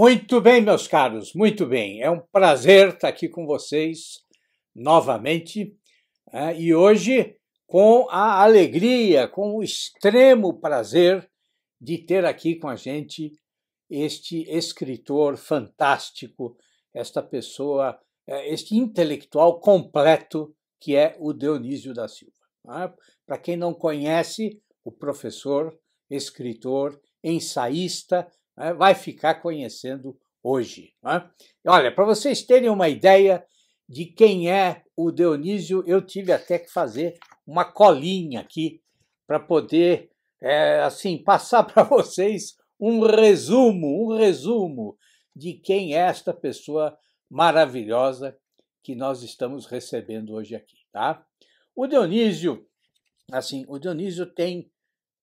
Muito bem, meus caros, muito bem. É um prazer estar aqui com vocês novamente é, e hoje com a alegria, com o extremo prazer de ter aqui com a gente este escritor fantástico, esta pessoa, é, este intelectual completo que é o Dionísio da Silva. É? Para quem não conhece, o professor, escritor, ensaísta, né, vai ficar conhecendo hoje. Né? Olha, para vocês terem uma ideia de quem é o Dionísio, eu tive até que fazer uma colinha aqui para poder, é, assim, passar para vocês um resumo, um resumo de quem é esta pessoa maravilhosa que nós estamos recebendo hoje aqui, tá? O Dionísio, assim, o Dionísio tem,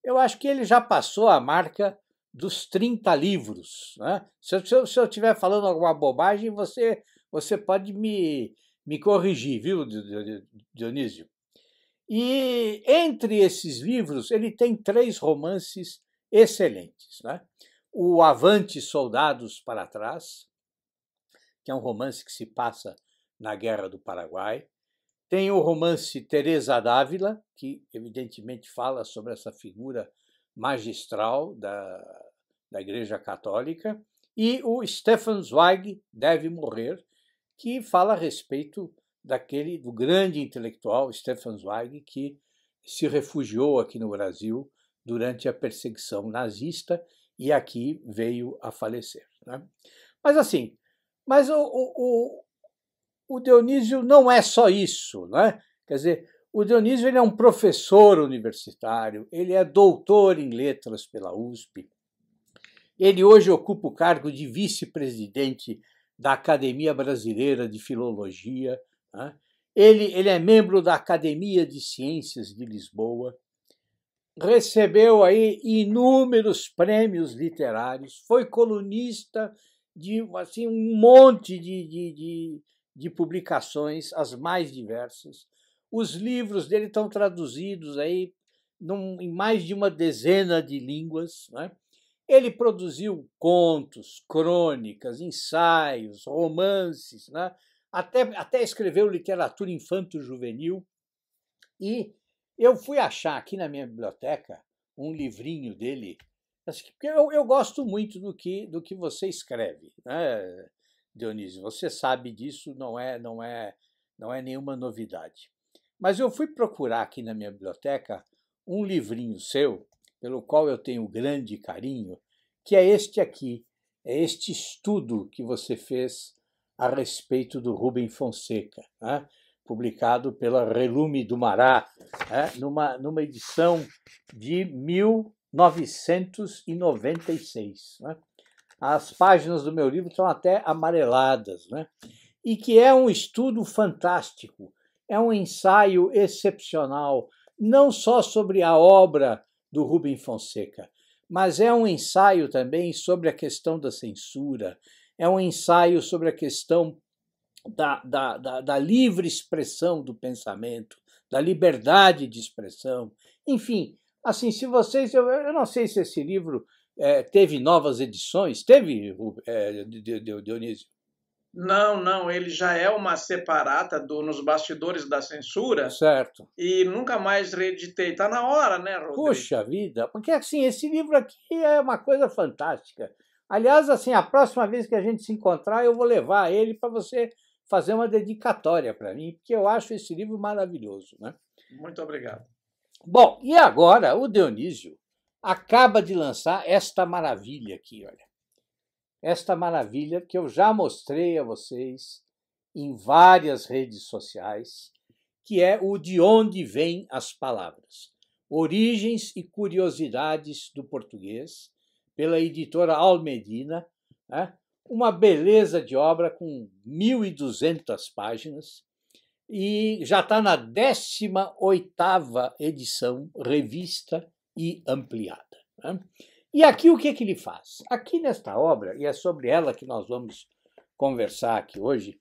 eu acho que ele já passou a marca dos 30 livros. Né? Se, eu, se eu estiver falando alguma bobagem, você, você pode me, me corrigir, viu, Dionísio? E entre esses livros, ele tem três romances excelentes. Né? O Avante Soldados para Trás, que é um romance que se passa na Guerra do Paraguai. Tem o romance Teresa Dávila, que evidentemente fala sobre essa figura magistral da, da Igreja Católica, e o Stefan Zweig deve morrer, que fala a respeito daquele do grande intelectual Stefan Zweig que se refugiou aqui no Brasil durante a perseguição nazista e aqui veio a falecer. Né? Mas assim, mas o, o, o, Dionísio não é só isso, né? Quer dizer, o Dionísio ele é um professor universitário, ele é doutor em letras pela USP, ele hoje ocupa o cargo de vice-presidente da Academia Brasileira de Filologia. Né? Ele, ele é membro da Academia de Ciências de Lisboa. Recebeu aí inúmeros prêmios literários. Foi colunista de assim, um monte de, de, de, de publicações, as mais diversas. Os livros dele estão traduzidos aí num, em mais de uma dezena de línguas. Né? Ele produziu contos, crônicas, ensaios, romances, né? até, até escreveu literatura infanto-juvenil. E eu fui achar aqui na minha biblioteca um livrinho dele, assim, porque eu, eu gosto muito do que, do que você escreve, né, Dionísio? Você sabe disso, não é, não, é, não é nenhuma novidade. Mas eu fui procurar aqui na minha biblioteca um livrinho seu pelo qual eu tenho grande carinho, que é este aqui, é este estudo que você fez a respeito do Rubem Fonseca, né? publicado pela Relume do Mará, né? numa, numa edição de 1996. Né? As páginas do meu livro estão até amareladas, né? e que é um estudo fantástico, é um ensaio excepcional, não só sobre a obra do Rubem Fonseca, mas é um ensaio também sobre a questão da censura, é um ensaio sobre a questão da, da, da, da livre expressão do pensamento, da liberdade de expressão. Enfim, assim, se vocês. Eu, eu não sei se esse livro é, teve novas edições, teve, é, Dionísio? Não, não, ele já é uma separata do, nos bastidores da censura. Certo. E nunca mais reeditei. Está na hora, né, Rodrigo? Puxa vida, porque assim, esse livro aqui é uma coisa fantástica. Aliás, assim, a próxima vez que a gente se encontrar, eu vou levar ele para você fazer uma dedicatória para mim, porque eu acho esse livro maravilhoso, né? Muito obrigado. Bom, e agora o Dionísio acaba de lançar esta maravilha aqui, olha esta maravilha que eu já mostrei a vocês em várias redes sociais, que é o de onde vêm as palavras, Origens e Curiosidades do Português, pela editora Almedina, né? uma beleza de obra com 1.200 páginas, e já está na 18ª edição, revista e ampliada. Né? E aqui o que, é que ele faz? Aqui nesta obra, e é sobre ela que nós vamos conversar aqui hoje,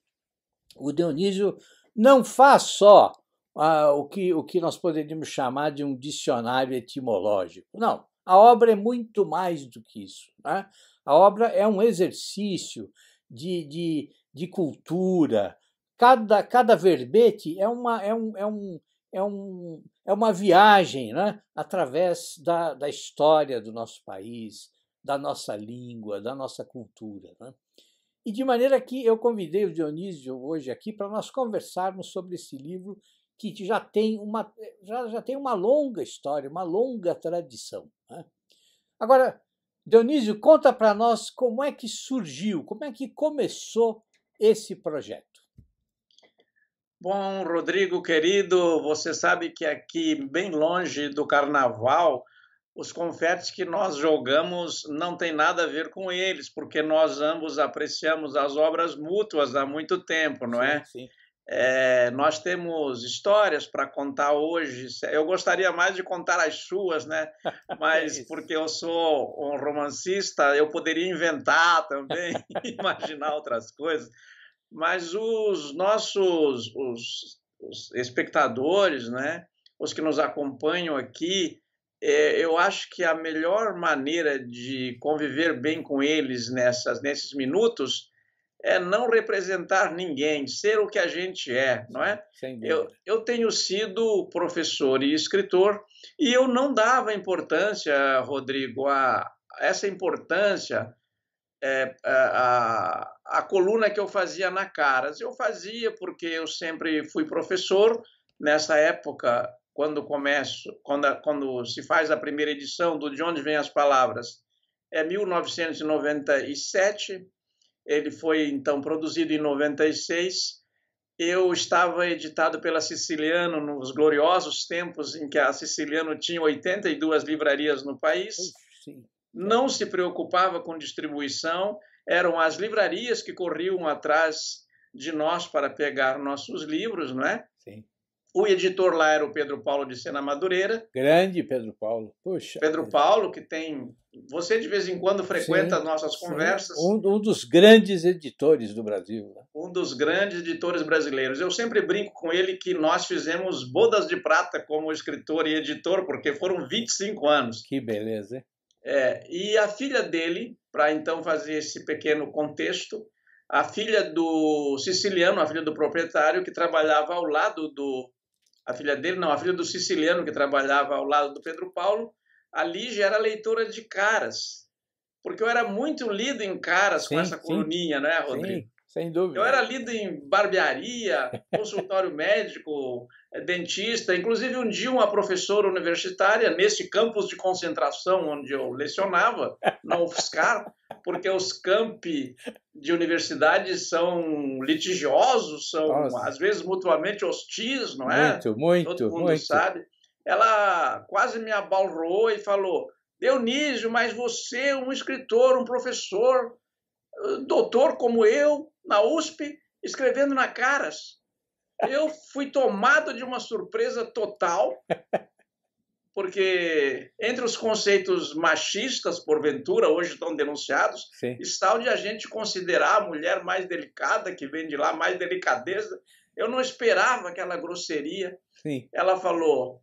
o Dionísio não faz só ah, o, que, o que nós poderíamos chamar de um dicionário etimológico. Não, a obra é muito mais do que isso. Né? A obra é um exercício de, de, de cultura. Cada, cada verbete é, uma, é, um, é, um, é um, é uma viagem né, através da, da história do nosso país, da nossa língua, da nossa cultura. Né? E de maneira que eu convidei o Dionísio hoje aqui para nós conversarmos sobre esse livro que já tem uma, já, já tem uma longa história, uma longa tradição. Né? Agora, Dionísio, conta para nós como é que surgiu, como é que começou esse projeto. Bom, Rodrigo querido, você sabe que aqui, bem longe do carnaval, os confetes que nós jogamos não tem nada a ver com eles, porque nós ambos apreciamos as obras mútuas há muito tempo, não sim, é? Sim. é? Nós temos histórias para contar hoje. Eu gostaria mais de contar as suas, né? É Mas é porque eu sou um romancista, eu poderia inventar também, imaginar outras coisas mas os nossos os, os espectadores, né, os que nos acompanham aqui, é, eu acho que a melhor maneira de conviver bem com eles nessas, nesses minutos é não representar ninguém, ser o que a gente é, não é? Eu, eu tenho sido professor e escritor e eu não dava importância, Rodrigo, a essa importância é, a, a, coluna que eu fazia na Caras. Eu fazia porque eu sempre fui professor. Nessa época, quando começo, quando, quando se faz a primeira edição do De Onde Vêm as Palavras, é 1997. Ele foi então produzido em 96. Eu estava editado pela Siciliano nos gloriosos tempos em que a Siciliano tinha 82 livrarias no país. Sim não se preocupava com distribuição, eram as livrarias que corriam atrás de nós para pegar nossos livros, não é? Sim. O editor lá era o Pedro Paulo de Sena Madureira. Grande Pedro Paulo, puxa. Pedro Paulo, que tem. Você de vez em quando frequenta sim, nossas conversas. Um, um, dos grandes editores do Brasil. Né? Um dos grandes editores brasileiros. Eu sempre brinco com ele que nós fizemos bodas de prata como escritor e editor, porque foram 25 anos. Que beleza, hein? É, e a filha dele, para então fazer esse pequeno contexto, a filha do siciliano, a filha do proprietário, que trabalhava ao lado do. A filha dele, não, a filha do siciliano, que trabalhava ao lado do Pedro Paulo, a Lígia era leitora de caras. Porque eu era muito lido em caras sim, com essa coluninha, não é, Rodrigo? Sim, sem dúvida. Eu era lido em barbearia, consultório médico, é dentista. Inclusive, um dia, uma professora universitária, nesse campus de concentração onde eu lecionava, na UFSCar, porque os campi de universidades são litigiosos, são Nossa. às vezes mutuamente hostis, não é? Muito, muito. Todo mundo muito. sabe. Ela quase me abalrou e falou: Dionísio, mas você é um escritor, um professor, uh, doutor como eu, na USP, escrevendo na Caras. Eu fui tomado de uma surpresa total, porque entre os conceitos machistas, porventura, hoje estão denunciados, Sim. está o de a gente considerar a mulher mais delicada, que vem de lá, mais delicadeza. Eu não esperava aquela grosseria. Sim. Ela falou.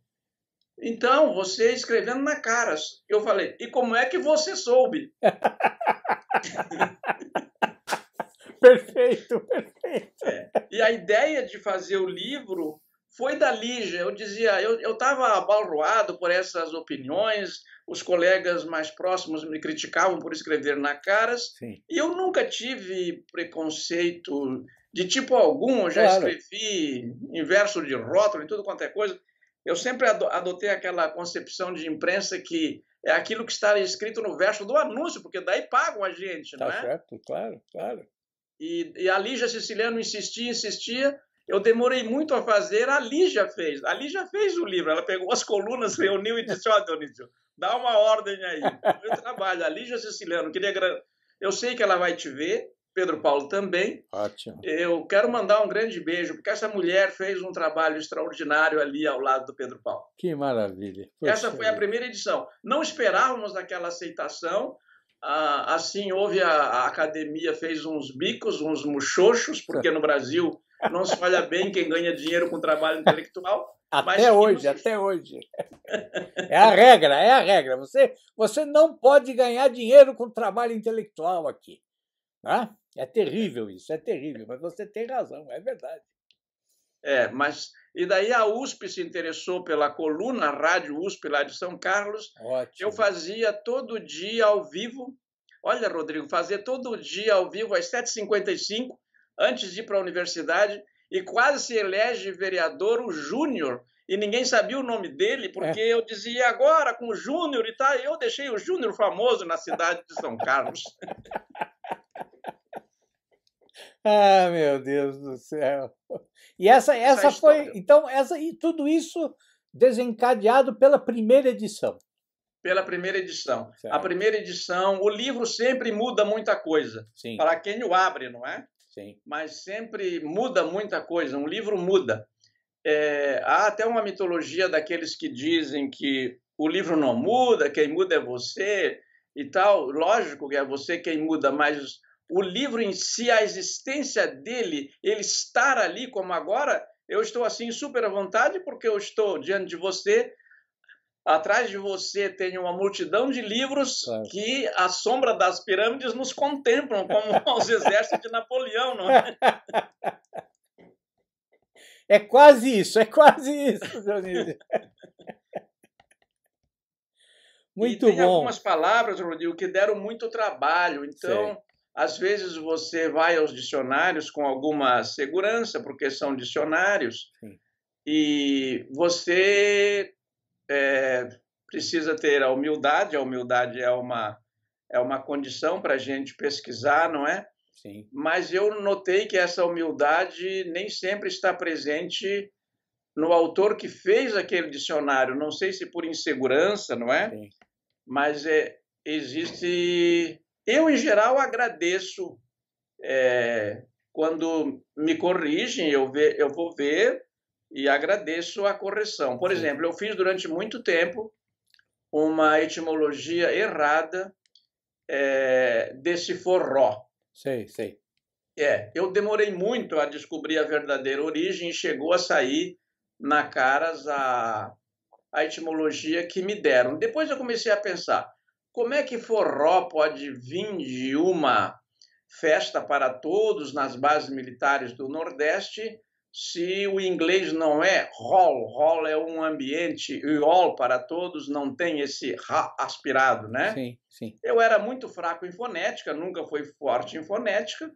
Então, você escrevendo na cara. Eu falei, e como é que você soube? Perfeito, perfeito. É. E a ideia de fazer o livro foi da Lígia. Eu dizia, eu estava abalroado por essas opiniões, os colegas mais próximos me criticavam por escrever na caras, Sim. e eu nunca tive preconceito de tipo algum. Eu já claro. escrevi em verso de rótulo e tudo quanto é coisa. Eu sempre adotei aquela concepção de imprensa que é aquilo que está escrito no verso do anúncio, porque daí pagam a gente, tá não é? Tá certo, claro, claro. E, e a Lígia Siciliano insistia, insistia. Eu demorei muito a fazer, a Lígia fez. A Lígia fez o livro, ela pegou as colunas, reuniu e disse: Ó, oh, Dionísio, dá uma ordem aí. Eu trabalho, a Lígia Siciliano, queria. Eu sei que ela vai te ver, Pedro Paulo também. Ótimo. Eu quero mandar um grande beijo, porque essa mulher fez um trabalho extraordinário ali ao lado do Pedro Paulo. Que maravilha. Poxa essa foi a primeira edição. Não esperávamos aquela aceitação, ah, assim, houve a, a, academia fez uns bicos, uns muxoxos, porque no Brasil não se olha bem quem ganha dinheiro com trabalho intelectual. Até hoje, não... até hoje. É a regra, é a regra. Você, você não pode ganhar dinheiro com trabalho intelectual aqui. Né? É terrível isso, é terrível, mas você tem razão, é verdade. É, mas e daí a USP se interessou pela coluna Rádio USP lá de São Carlos. Ótimo. Eu fazia todo dia ao vivo. Olha, Rodrigo, fazia todo dia ao vivo às 7h55, antes de ir para a universidade, e quase se elege vereador o Júnior. E ninguém sabia o nome dele, porque é. eu dizia agora com o Júnior e tal. E eu deixei o Júnior famoso na cidade de São Carlos. ah, meu Deus do céu. E essa, essa, é foi. Então, essa, e tudo isso desencadeado pela primeira edição. Pela primeira edição. Certo. A primeira edição, o livro sempre muda muita coisa. Sim. Para quem o abre, não é? Sim. Mas sempre muda muita coisa. Um livro muda. É, há até uma mitologia daqueles que dizem que o livro não muda, quem muda é você e tal. Lógico que é você quem muda, mas o livro em si, a existência dele, ele estar ali como agora, eu estou assim super à vontade porque eu estou diante de você. Atrás de você tem uma multidão de livros claro. que a sombra das pirâmides nos contemplam, como os exércitos de Napoleão, não é? É quase isso, é quase isso, Dionísio. Muito e tem bom. algumas palavras, Rodrigo, que deram muito trabalho. Então, Sei. Às vezes você vai aos dicionários com alguma segurança, porque são dicionários, Sim. e você é, precisa ter a humildade. A humildade é uma, é uma condição para a gente pesquisar, não é? Sim. Mas eu notei que essa humildade nem sempre está presente no autor que fez aquele dicionário. Não sei se por insegurança, não é? Sim. Mas é, existe eu, em geral, agradeço é, quando me corrigem, eu, ve, eu vou ver e agradeço a correção. Por exemplo, eu fiz durante muito tempo uma etimologia errada é, desse forró. Sei, sei. É, eu demorei muito a descobrir a verdadeira origem e chegou a sair na caras a, a etimologia que me deram. Depois eu comecei a pensar, como é que forró pode vir de uma festa para todos nas bases militares do Nordeste se o inglês não é hall? Hall é um ambiente, e all para todos não tem esse ha aspirado, né? Sim, sim. Eu era muito fraco em fonética, nunca fui forte em fonética,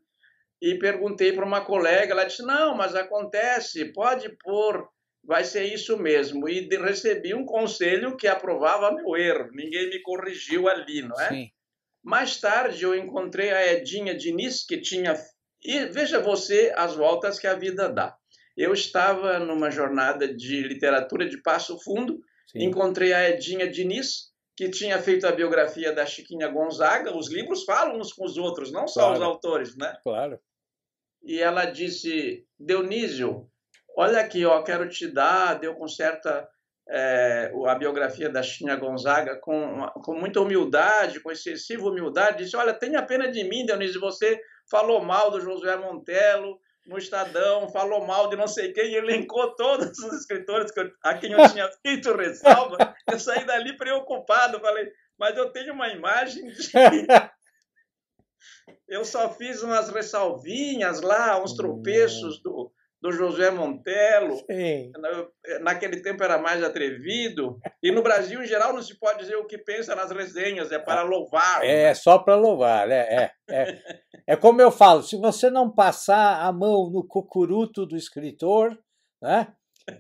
e perguntei para uma colega, ela disse: Não, mas acontece, pode pôr vai ser isso mesmo. E de, recebi um conselho que aprovava meu erro, ninguém me corrigiu ali, não é? Sim. Mais tarde eu encontrei a Edinha Diniz, que tinha. E veja você as voltas que a vida dá. Eu estava numa jornada de literatura de Passo Fundo, Sim. encontrei a Edinha Diniz, que tinha feito a biografia da Chiquinha Gonzaga. Os livros falam uns com os outros, não só os autores, né? Claro. E ela disse: Dionísio, olha aqui, ó, quero te dar, deu com certa é, a biografia da Chinha Gonzaga com, com muita humildade, com excessiva humildade, disse, olha, tenha pena de mim, Dionísio, você falou mal do Josué Montelo no Estadão, falou mal de não sei quem, elencou todos os escritores que eu, a quem eu tinha feito ressalva, eu saí dali preocupado, falei, mas eu tenho uma imagem de... Eu só fiz umas ressalvinhas lá, uns hum. tropeços do, do José Montelo. naquele tempo era mais atrevido. E no Brasil, em geral, não se pode dizer o que pensa nas resenhas, é para louvar. É, né? só para louvar. É, é, é. é como eu falo: se você não passar a mão no cocuruto do escritor, né?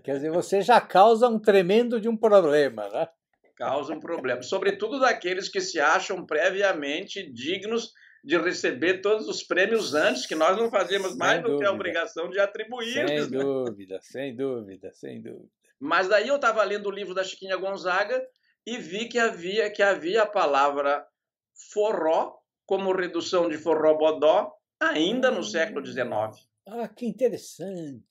quer dizer, você já causa um tremendo de um problema. Né? Causa um problema. Sobretudo daqueles que se acham previamente dignos de receber todos os prêmios antes, que nós não fazíamos sem mais do que a obrigação de atribuir. Sem né? dúvida, sem dúvida, sem dúvida. Mas daí eu estava lendo o livro da Chiquinha Gonzaga e vi que havia, que havia a palavra forró como redução de forró bodó ainda no século XIX. Ah, que interessante!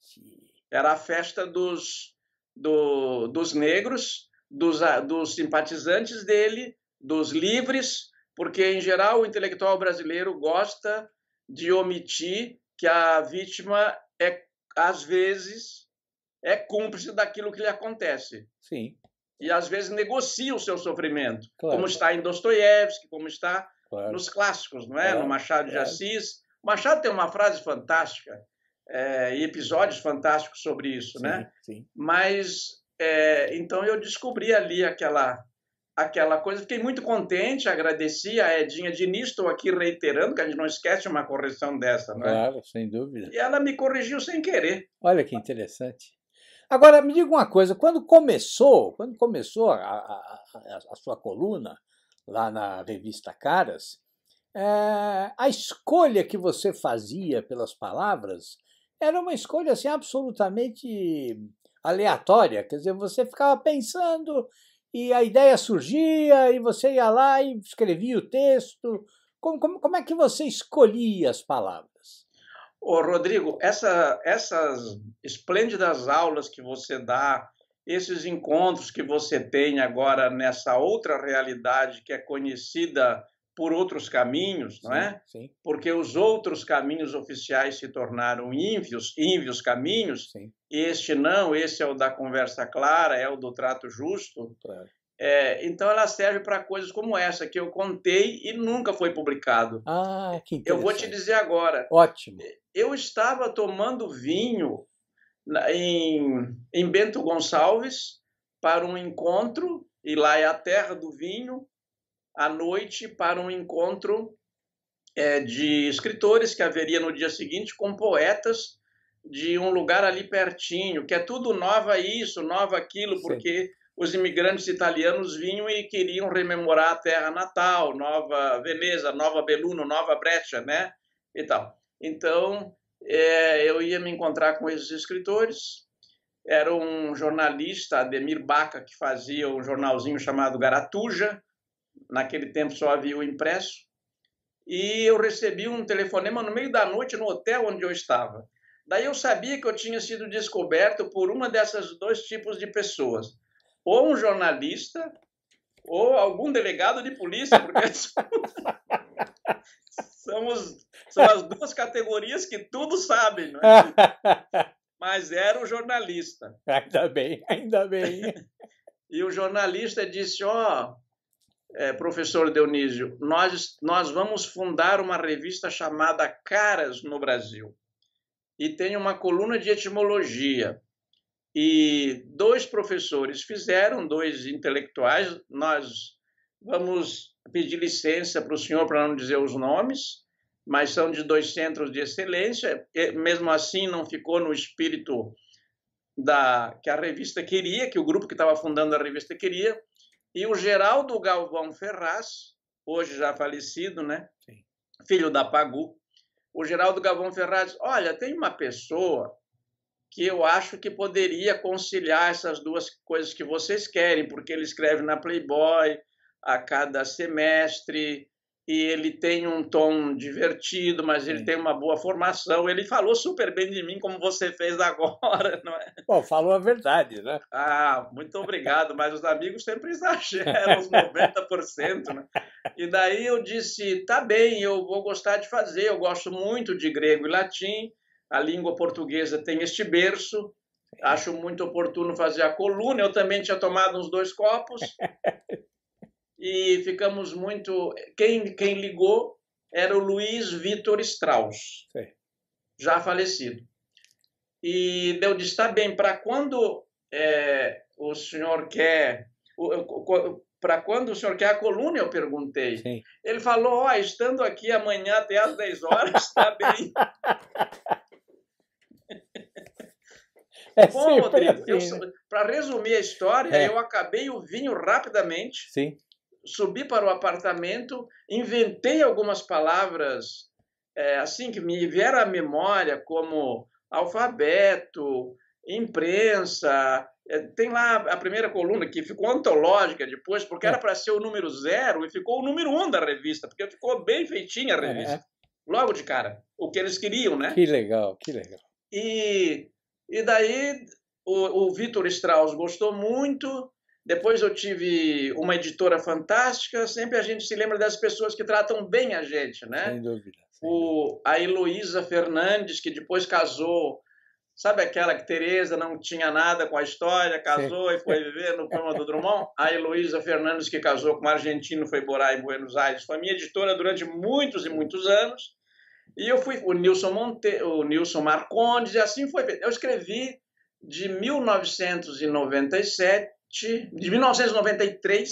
Era a festa dos, do, dos negros, dos, dos simpatizantes dele, dos livres, porque, em geral, o intelectual brasileiro gosta de omitir que a vítima é, às vezes, é cúmplice daquilo que lhe acontece. Sim. E às vezes negocia o seu sofrimento, claro. como está em Dostoiévski, como está claro. nos clássicos, não é? é no Machado de é. Assis. Machado tem uma frase fantástica é, e episódios fantásticos sobre isso, sim, né? Sim. Mas é, então eu descobri ali aquela aquela coisa. Fiquei muito contente, agradeci a Edinha Diniz, estou aqui reiterando que a gente não esquece uma correção dessa, não é? Claro, sem dúvida. E ela me corrigiu sem querer. Olha que interessante. Agora, me diga uma coisa, quando começou, quando começou a, a, a sua coluna lá na revista Caras, é, a escolha que você fazia pelas palavras era uma escolha assim absolutamente aleatória, quer dizer, você ficava pensando e a ideia surgia e você ia lá e escrevia o texto. Como, como, como é que você escolhia as palavras? Ô, Rodrigo, essa, essas esplêndidas aulas que você dá, esses encontros que você tem agora nessa outra realidade que é conhecida por outros caminhos, não sim, é? Sim. Porque os outros caminhos oficiais se tornaram ínvios, ínvios caminhos, sim. este não, esse é o da conversa clara, é o do trato justo. É, então ela serve para coisas como essa que eu contei e nunca foi publicado. Ah, que Eu vou te dizer agora. Ótimo. Eu estava tomando vinho em, em Bento Gonçalves para um encontro e lá é a terra do vinho à noite para um encontro é, de escritores que haveria no dia seguinte com poetas de um lugar ali pertinho, que é tudo nova isso, nova aquilo, Sim. porque os imigrantes italianos vinham e queriam rememorar a terra natal, Nova Veneza, Nova Belluno, Nova Brecha, né? E tal. Então, é, eu ia me encontrar com esses escritores. Era um jornalista, Ademir Baca, que fazia um jornalzinho chamado Garatuja, naquele tempo só havia o impresso, e eu recebi um telefonema no meio da noite no hotel onde eu estava. Daí eu sabia que eu tinha sido descoberto por uma dessas dois tipos de pessoas, ou um jornalista ou algum delegado de polícia, porque somos, são as duas categorias que tudo sabem, não é? Mas era o jornalista. Ainda bem, ainda bem. e o jornalista disse: Ó, oh, é, professor Dionísio, nós, nós vamos fundar uma revista chamada Caras no Brasil. E tem uma coluna de etimologia. E dois professores fizeram, dois intelectuais. Nós vamos pedir licença para o senhor para não dizer os nomes, mas são de dois centros de excelência. E mesmo assim, não ficou no espírito da que a revista queria, que o grupo que estava fundando a revista queria e o Geraldo Galvão Ferraz, hoje já falecido, né? Sim. Filho da Pagu. O Geraldo Galvão Ferraz, olha, tem uma pessoa que eu acho que poderia conciliar essas duas coisas que vocês querem, porque ele escreve na Playboy a cada semestre, e ele tem um tom divertido, mas ele Sim. tem uma boa formação. Ele falou super bem de mim, como você fez agora, não é? Bom, falou a verdade, né? Ah, muito obrigado, mas os amigos sempre exageram, os 90%, né? E daí eu disse, tá bem, eu vou gostar de fazer, eu gosto muito de grego e latim, a língua portuguesa tem este berço, acho muito oportuno fazer a coluna, eu também tinha tomado uns dois copos, e ficamos muito. Quem, quem ligou era o Luiz Vitor Strauss, Sim. já falecido. E eu disse: está bem, para quando é, o senhor quer. Para quando o senhor quer a coluna? Eu perguntei. Sim. Ele falou: Ó, oh, estando aqui amanhã até às 10 horas, está bem. É Bom, Rodrigo, assim, né? para resumir a história, é. eu acabei o vinho rapidamente. Sim subi para o apartamento, inventei algumas palavras é, assim que me vieram à memória, como alfabeto, imprensa. É, tem lá a primeira coluna que ficou antológica depois, porque é. era para ser o número zero e ficou o número um da revista, porque ficou bem feitinha a é, é. revista. Logo de cara, o que eles queriam, né? Que legal, que legal. E, e daí o, o Vitor Strauss gostou muito, depois eu tive uma editora fantástica, sempre a gente se lembra das pessoas que tratam bem a gente, né? Sem dúvida. Sem o, a Heloísa Fernandes, que depois casou, sabe aquela que Tereza não tinha nada com a história, casou Sim. e foi viver no programa do Drummond? A Heloísa Fernandes, que casou com um argentino, foi morar em Buenos Aires, foi minha editora durante muitos e muitos anos. E eu fui, o Nilson, Monte, o Nilson Marcondes, e assim foi. Eu escrevi de 1997 de 1993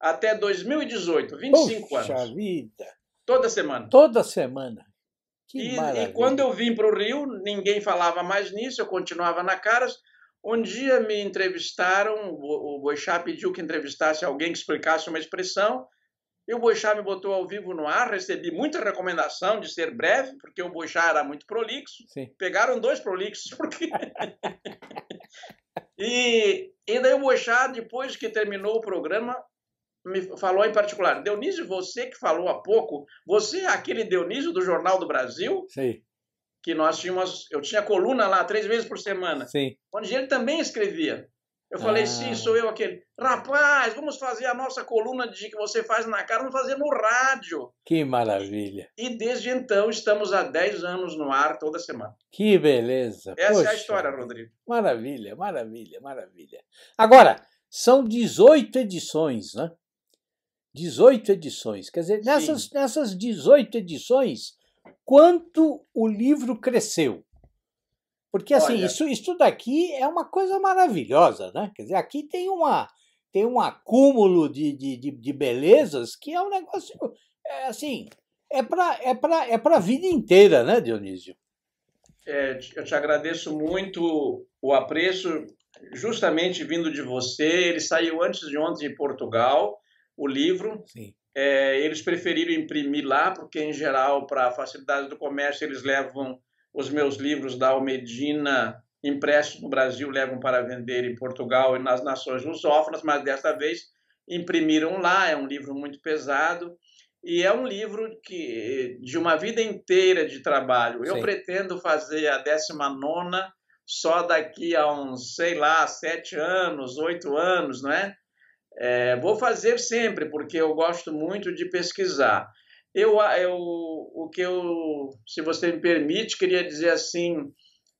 até 2018, 25 Poxa anos. vida! Toda semana. Toda semana. E, e, quando eu vim para o Rio, ninguém falava mais nisso, eu continuava na Caras. Um dia me entrevistaram, o, o Boixá pediu que entrevistasse alguém que explicasse uma expressão, e o Boixá me botou ao vivo no ar, recebi muita recomendação de ser breve, porque o Boixá era muito prolixo. Sim. Pegaram dois prolixos, porque... E, e daí o Boixá, depois que terminou o programa, me falou em particular, Dionísio, você que falou há pouco, você é aquele Dionísio do Jornal do Brasil? Sim. Que nós tínhamos, eu tinha coluna lá três vezes por semana. Sim. Onde ele também escrevia. Eu ah. falei, sim, sou eu aquele. Rapaz, vamos fazer a nossa coluna de que você faz na cara, vamos fazer no rádio. Que maravilha. E, desde então estamos há 10 anos no ar toda semana. Que beleza. Essa Poxa, é a história, Rodrigo. Maravilha, maravilha, maravilha. Agora, são 18 edições, né? 18 edições. Quer dizer, nessas, nessas 18 edições, quanto o livro cresceu? Porque assim, Olha... isso, isso daqui é uma coisa maravilhosa, né? Quer dizer, aqui tem, uma, tem um acúmulo de, de, de, de belezas que é um negócio é, assim, é para é pra, é pra vida inteira, né, Dionísio? É, eu te agradeço muito o apreço, justamente vindo de você. Ele saiu antes de ontem em Portugal, o livro. É, eles preferiram imprimir lá, porque, em geral, para facilidade do comércio, eles levam os meus livros da Almedina impressos no Brasil, levam para vender em Portugal e nas nações lusófonas, mas desta vez imprimiram lá. É um livro muito pesado e é um livro que de uma vida inteira de trabalho. Sim. Eu pretendo fazer a 19 só daqui a uns, sei lá, sete anos, oito anos, não é? é? Vou fazer sempre, porque eu gosto muito de pesquisar. Eu, eu, o que eu, se você me permite, queria dizer assim,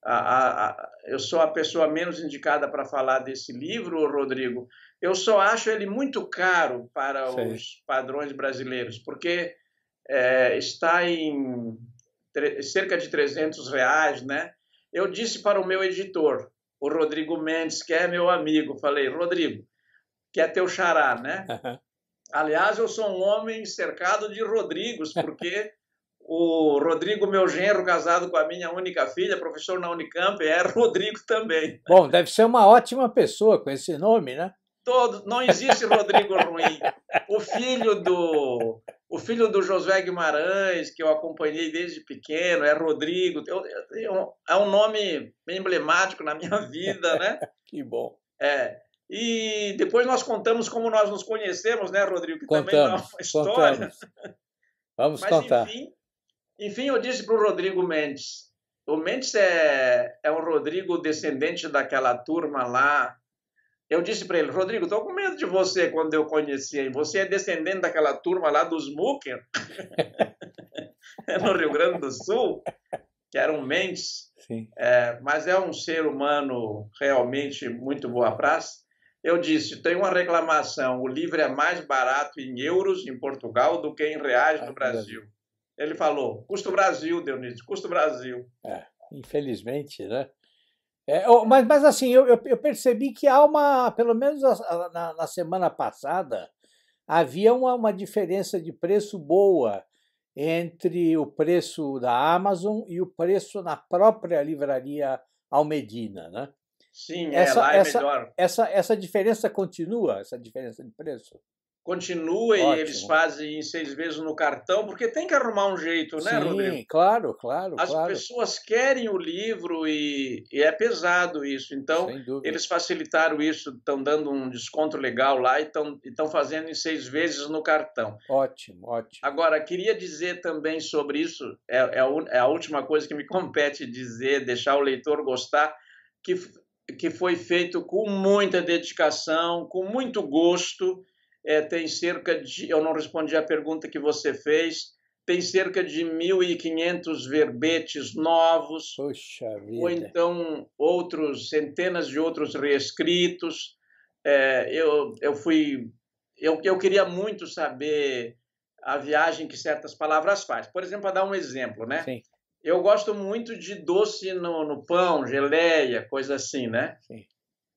a, a, a, eu sou a pessoa menos indicada para falar desse livro, Rodrigo. Eu só acho ele muito caro para Sim. os padrões brasileiros, porque é, está em cerca de 300 reais, né? Eu disse para o meu editor, o Rodrigo Mendes, que é meu amigo, falei, Rodrigo, que é teu xará, né? Aliás, eu sou um homem cercado de Rodrigos, porque o Rodrigo, meu genro, casado com a minha única filha, professor na Unicamp, é Rodrigo também. Bom, deve ser uma ótima pessoa com esse nome, né? Todo, não existe Rodrigo ruim. O filho do o filho do José Guimarães, que eu acompanhei desde pequeno, é Rodrigo. Eu, eu, é um nome emblemático na minha vida, né? que bom. É, e depois nós contamos como nós nos conhecemos, né, Rodrigo? Que contamos, também é uma história. Contamos. Vamos Mas, contar. Enfim, enfim, eu disse para o Rodrigo Mendes. O Mendes é, é um Rodrigo descendente daquela turma lá. Eu disse para ele, Rodrigo, estou com medo de você quando eu conheci. Você é descendente daquela turma lá dos Mucker, no Rio Grande do Sul, que eram Mendes. É, mas é um ser humano realmente muito boa praça. Eu disse, tem uma reclamação, o livro é mais barato em euros em Portugal do que em reais no Brasil. Ele falou, custo Brasil, Dionísio, custo Brasil. É, infelizmente, né? É, mas, mas assim, eu, eu, percebi que há uma, pelo menos na, na semana passada, havia uma, uma diferença de preço boa entre o preço da Amazon e o preço na própria livraria Almedina, né? Sim, é, essa, é, lá é essa, melhor. Essa, essa diferença continua, essa diferença de preço? Continua Ótimo. e eles fazem em seis vezes no cartão, porque tem que arrumar um jeito, né, Sim, Rodrigo? Sim, claro, claro. As claro. pessoas querem o livro e, e é pesado isso. Então, eles facilitaram isso, estão dando um desconto legal lá e estão fazendo em seis vezes no cartão. Ótimo, ótimo. Agora, queria dizer também sobre isso, é, é a é última coisa que me compete dizer, deixar o leitor gostar, que que foi feito com muita dedicação, com muito gosto. É, tem cerca de, eu não respondi a pergunta que você fez, tem cerca de 1.500 verbetes novos, Poxa vida. ou então outros centenas de outros reescritos. É, eu, eu fui, eu, eu queria muito saber a viagem que certas palavras faz. Por exemplo, para dar um exemplo, né? Sim. Eu gosto muito de doce no, no pão, geleia, coisa assim, né? Sim.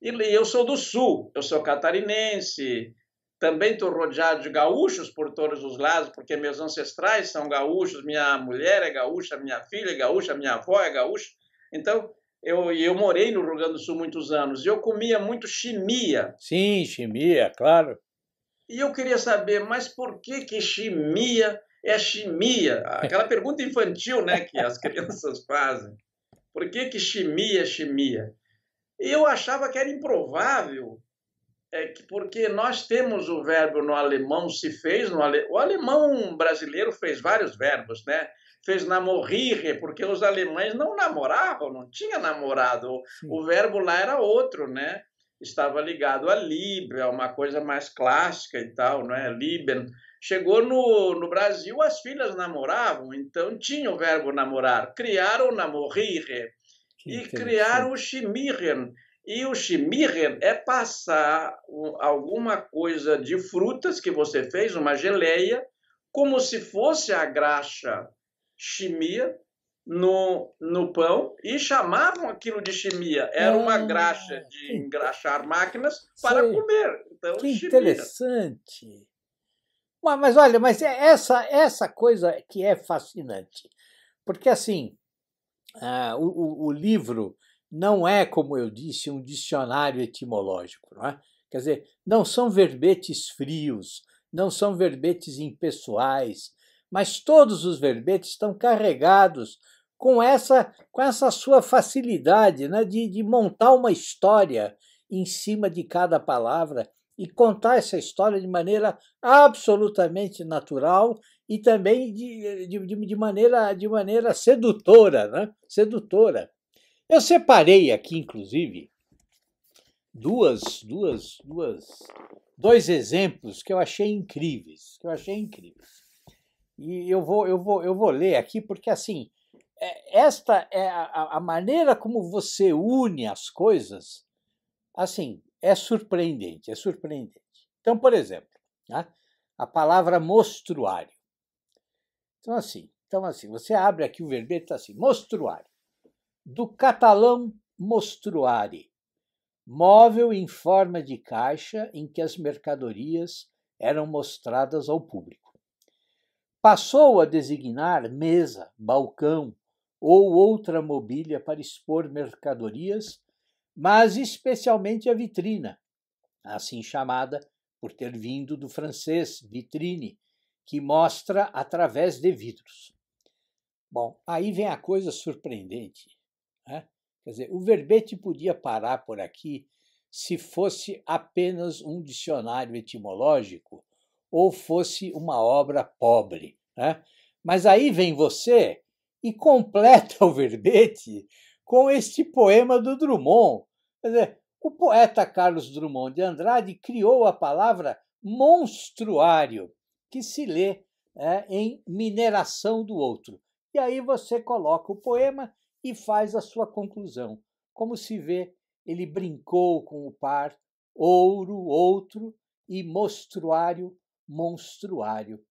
E eu sou do sul, eu sou catarinense, também estou rodeado de gaúchos por todos os lados, porque meus ancestrais são gaúchos, minha mulher é gaúcha, minha filha é gaúcha, minha avó é gaúcha. Então, eu, eu morei no Rio Grande do Sul muitos anos e eu comia muito chimia. Sim, chimia, claro. E eu queria saber, mas por que que chimia é chimia? Aquela pergunta infantil né, que as crianças fazem. Por que, que chimia, é chimia? Eu achava que era improvável, é que porque nós temos o verbo no alemão se fez, no ale... o alemão brasileiro fez vários verbos, né? Fez namorir, porque os alemães não namoravam, não tinha namorado. O verbo lá era outro, né? estava ligado à Libra, é uma coisa mais clássica e tal, não é? Liben. Chegou no, no Brasil, as filhas namoravam, então tinha o verbo namorar. Criaram namorire e criaram o chimirren. E o chimirren é passar alguma coisa de frutas que você fez, uma geleia, como se fosse a graxa chimia, no, no pão e chamavam aquilo de chimia. Era ah, uma graxa de que... engraxar máquinas para Sei. comer. Então, que chimia. interessante. Mas, mas olha, mas é essa, essa coisa que é fascinante. Porque assim, ah, o, o, livro não é, como eu disse, um dicionário etimológico. Não é? Quer dizer, não são verbetes frios, não são verbetes impessoais, mas todos os verbetes estão carregados com essa, com essa sua facilidade né, de, de montar uma história em cima de cada palavra e contar essa história de maneira absolutamente natural e também de, de, de, maneira, de maneira sedutora, né? Sedutora. Eu separei aqui, inclusive, duas, duas, duas, dois exemplos que eu achei incríveis, que eu achei incríveis. E eu vou, eu vou, eu vou ler aqui porque assim é, esta é a, a maneira como você une as coisas, assim, é surpreendente, é surpreendente. Então, por exemplo, né, a palavra mostruário. Então assim, então assim, você abre aqui o verbete tá assim, mostruário. Do catalão mostruari móvel em forma de caixa em que as mercadorias eram mostradas ao público. Passou a designar mesa, balcão, ou outra mobília para expor mercadorias, mas especialmente a vitrina, assim chamada por ter vindo do francês vitrine, que mostra através de vidros. Bom, aí vem a coisa surpreendente. Né? Quer dizer, o verbete podia parar por aqui se fosse apenas um dicionário etimológico ou fosse uma obra pobre. Né? Mas aí vem você e completa o verbete com este poema do Drummond. Quer dizer, o poeta Carlos Drummond de Andrade criou a palavra monstruário, que se lê é, em mineração do outro. E aí você coloca o poema e faz a sua conclusão. Como se vê, ele brincou com o par ouro, outro e monstruário, monstruário.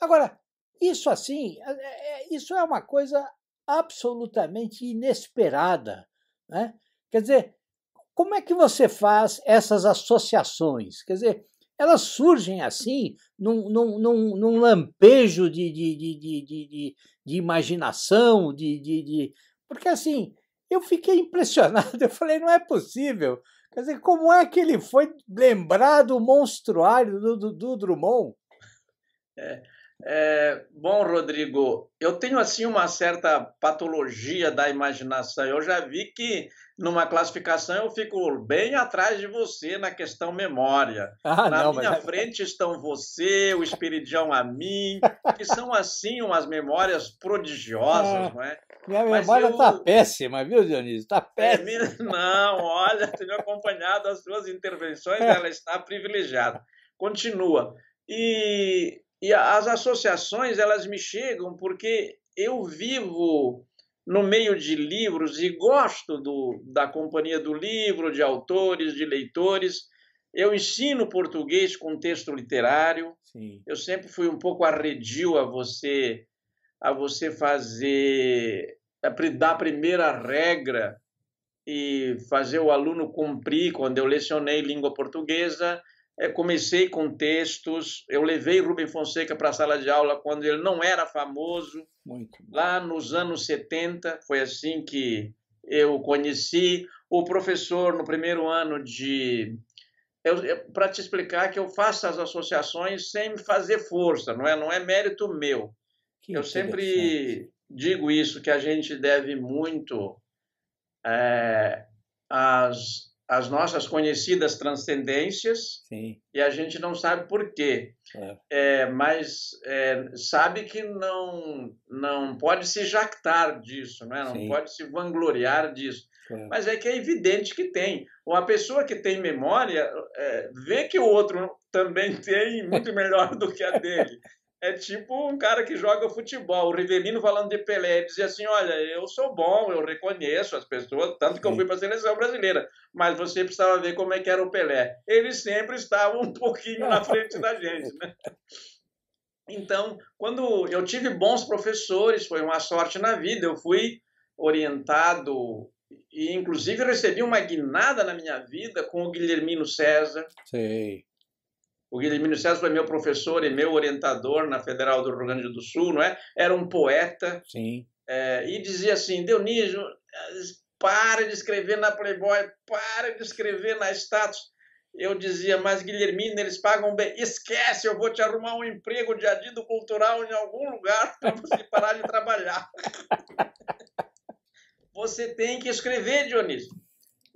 Agora, isso assim, é, é, é, isso é uma coisa absolutamente inesperada, né? Quer dizer, como é que você faz essas associações? Quer dizer, elas surgem assim, num, num, num, num lampejo de, de, de, de, de, imaginação, de, de, de... Porque assim, eu fiquei impressionado, eu falei, não é possível. Quer dizer, como é que ele foi lembrado o monstruário do, do, do Drummond? É. É, bom, Rodrigo, eu tenho assim uma certa patologia da imaginação. Eu já vi que numa classificação eu fico bem atrás de você na questão memória. Ah, na não, minha mas... É frente estão você, o Espiridião mim, que são assim umas memórias prodigiosas, ah, não é? Minha memória está eu... Tá péssima, viu, Dionísio? Está é, péssima. É, não, olha, tenho acompanhado as suas intervenções, é. ela está privilegiada. Continua. E e as associações, elas me chegam porque eu vivo no meio de livros e gosto do, da companhia do livro, de autores, de leitores. Eu ensino português com texto literário. Sim. Eu sempre fui um pouco arredio a você a você fazer a dar a primeira regra e fazer o aluno cumprir quando eu lecionei língua portuguesa. É, comecei com textos, eu levei Rubem Fonseca para a sala de aula quando ele não era famoso, lá nos anos 70, foi assim que eu conheci o professor no primeiro ano de para te explicar que eu faço as associações sem fazer força, não é, não é mérito meu. Que eu sempre digo isso que a gente deve muito é, às as nossas conhecidas transcendências Sim. e a gente não sabe por quê. É. É, mas é, sabe que não, não pode se jactar disso, não, é? não pode se vangloriar disso. Mas é que é evidente que tem. Ou a pessoa que tem memória é, vê que o outro também tem muito melhor do que a dele. É tipo um cara que joga futebol, o Rivelino falando de Pelé, dizia assim: olha, eu sou bom, eu reconheço as pessoas, tanto que eu fui para a seleção brasileira, mas você precisava ver como é que era o Pelé. Ele sempre estava um pouquinho na frente da gente, né? Então, quando eu tive bons professores, foi uma sorte na vida, eu fui orientado e inclusive recebi uma guinada na minha vida com o Guilhermino César. Sei. O Guilhermino César foi meu professor e meu orientador na Federal do Rio Grande do Sul, não é? Era um poeta. Sim. É, e dizia assim: Dionísio, para de escrever na Playboy, para de escrever na Status. Eu dizia, mas Guilhermino, eles pagam bem. Esquece, eu vou te arrumar um emprego de adido cultural em algum lugar para você parar de trabalhar. você tem que escrever, Dionísio.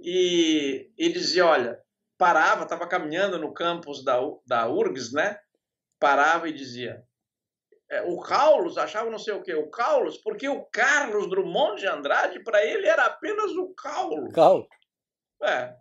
E, e dizia, olha, parava, estava caminhando no campus da, da URGS, né? Parava e dizia: é, o Carlos achava não sei o quê, o Carlos, porque o Carlos Drummond de Andrade, para ele, era apenas o Carlos. Carlos. É.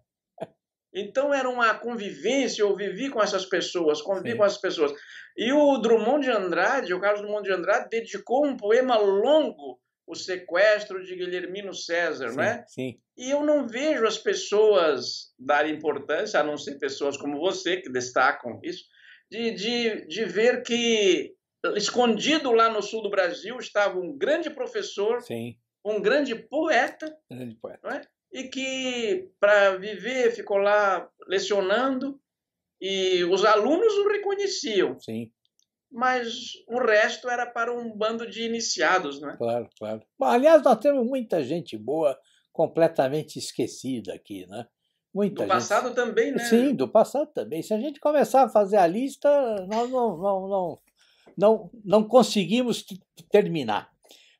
Então era uma convivência, eu vivi com essas pessoas, convivi Sim. com essas pessoas. E o Drummond de Andrade, o Carlos Drummond de Andrade, dedicou um poema longo o sequestro de Guilhermino César, sim, não é? Sim. E eu não vejo as pessoas darem importância, a não ser pessoas como você, que destacam isso, de, de, de ver que escondido lá no sul do Brasil estava um grande professor, sim. um grande poeta, grande poeta. É? e que para viver ficou lá lecionando e os alunos o reconheciam. Sim mas o resto era para um bando de iniciados, não é? Claro, claro. Bom, aliás, nós temos muita gente boa completamente esquecida aqui, né? Muita do gente... passado também, né? Sim, do passado também. Se a gente começar a fazer a lista, nós não, não, não, não, não conseguimos terminar.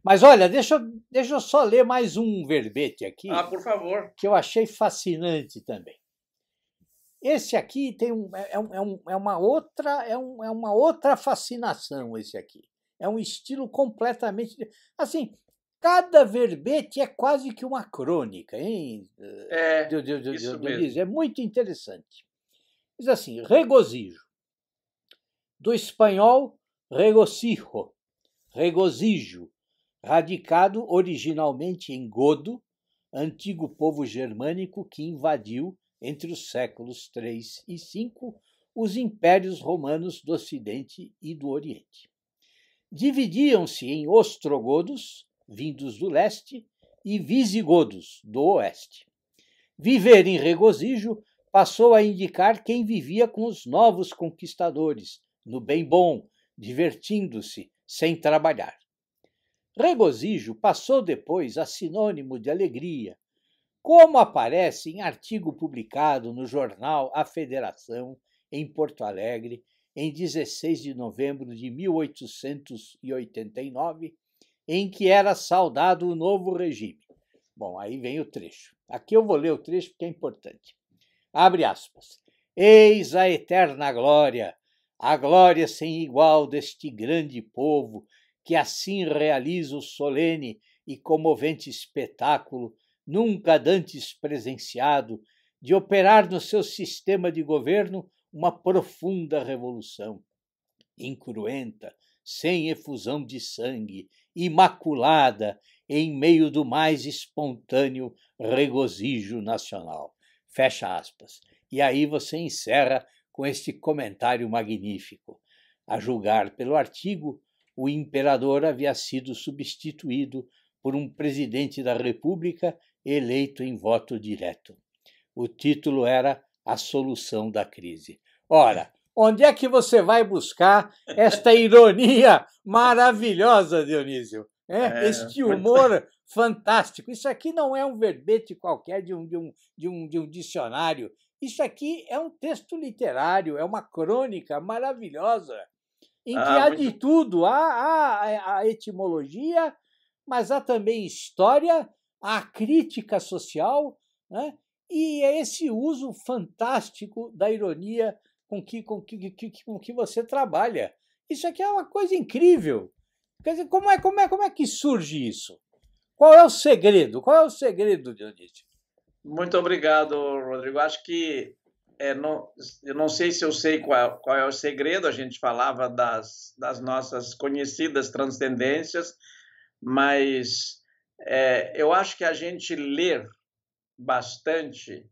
Mas olha, deixa, deixa eu só ler mais um verbete aqui. Ah, por favor. Que eu achei fascinante também. Esse aqui tem um, é, é, é, um, é uma outra é, um, é uma outra fascinação esse aqui. É um estilo completamente assim. Cada verbete é quase que uma crônica, hein? Eh, é, do, do, do, isso mesmo. é muito interessante. Diz assim: regozijo. Do espanhol, regocijo, regozijo, radicado originalmente em Godo, antigo povo germânico que invadiu entre os séculos III e V, os impérios romanos do Ocidente e do Oriente. Dividiam-se em ostrogodos, vindos do leste, e visigodos, do oeste. Viver em regozijo passou a indicar quem vivia com os novos conquistadores, no bem bom, divertindo-se, sem trabalhar. Regozijo passou depois a sinônimo de alegria, como aparece em artigo publicado no jornal A Federação, em Porto Alegre, em 16 de novembro de 1889, em que era saudado o novo regime. Bom, aí vem o trecho. Aqui eu vou ler o trecho porque é importante. Abre aspas. Eis a eterna glória, a glória sem igual deste grande povo que assim realiza o solene e comovente espetáculo nunca dantes presenciado, de operar no seu sistema de governo uma profunda revolução. Incruenta, sem efusão de sangue, imaculada, em meio do mais espontâneo regozijo nacional. Fecha aspas. E aí você encerra com este comentário magnífico. A julgar pelo artigo, o imperador havia sido substituído por um presidente da República eleito em voto direto. O título era A Solução da Crise. Ora, onde é que você vai buscar esta ironia maravilhosa, Dionísio? É, é, este é. humor mas... fantástico. Isso aqui não é um verbete qualquer de um, de, um, de, um, de um dicionário. Isso aqui é um texto literário, é uma crônica maravilhosa, em ah, que ah, há muito... de tudo. Há, há, há, etimologia, mas há também história à crítica social, né? e é esse uso fantástico da ironia com que, com que, que, com que você trabalha. Isso aqui é uma coisa incrível. Quer dizer, como é, como é, como é que surge isso? Qual é o segredo? Qual é o segredo, Dionísio? Muito obrigado, Rodrigo. Acho que é, não, eu não sei se eu sei qual, qual, é o segredo. A gente falava das, das nossas conhecidas transcendências, mas é, eu acho que a gente ler bastante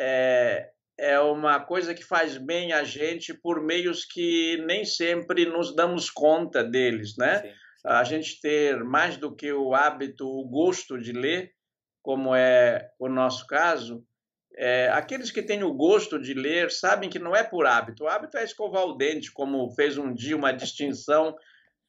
é, é uma coisa que faz bem a gente por meios que nem sempre nos damos conta deles, né? Sim, sim. A gente ter mais do que o hábito, o gosto de ler, como é o nosso caso, é, aqueles que têm o gosto de ler sabem que não é por hábito. O hábito é escovar o dente, como fez um dia uma distinção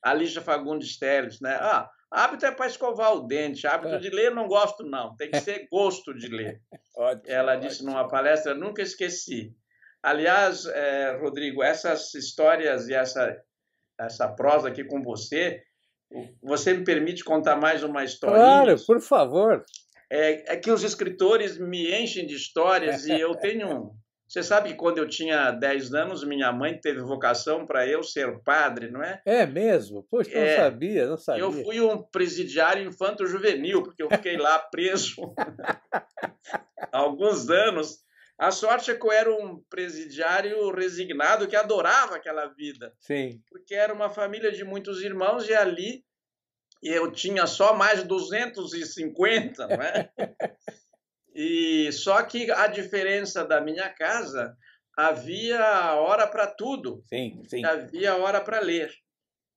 a Lígia Fagundes Teles, né? Ah, Hábito é para escovar o dente, hábito é. de ler não gosto, não. Tem que ser gosto de ler. ótimo, Ela disse ótimo. numa palestra, nunca esqueci. Aliás, eh, Rodrigo, essas histórias e essa, essa prosa aqui com você, você me permite contar mais uma história? Claro, por favor. É, é, que os escritores me enchem de histórias e eu tenho você sabe que quando eu tinha 10 anos, minha mãe teve vocação para eu ser padre, não é? É mesmo? Poxa, não é. sabia, não sabia. Eu fui um presidiário infanto-juvenil, porque eu fiquei lá preso alguns anos. A sorte é que eu era um presidiário resignado que adorava aquela vida. Sim. Porque era uma família de muitos irmãos e ali eu tinha só mais 250, não é? E só que a diferença da minha casa havia hora para tudo. Sim, sim. Havia hora para ler.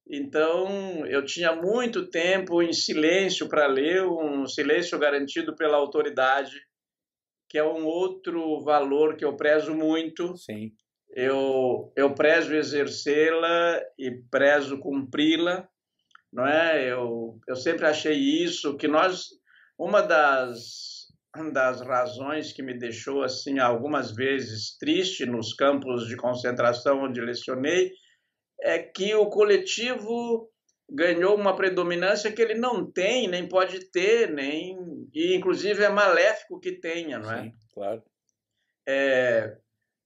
Então, eu tinha muito tempo em silêncio para ler, um silêncio garantido pela autoridade, que é um outro valor que eu prezo muito. Sim. Eu, eu prezo exercê-la e prezo cumpri-la, não é? Eu, eu sempre achei isso, que nós, uma das das razões que me deixou assim algumas vezes triste nos campos de concentração onde lecionei é que o coletivo ganhou uma predominância que ele não tem, nem pode ter, nem e inclusive é maléfico que tenha, não é? Sim, claro. É,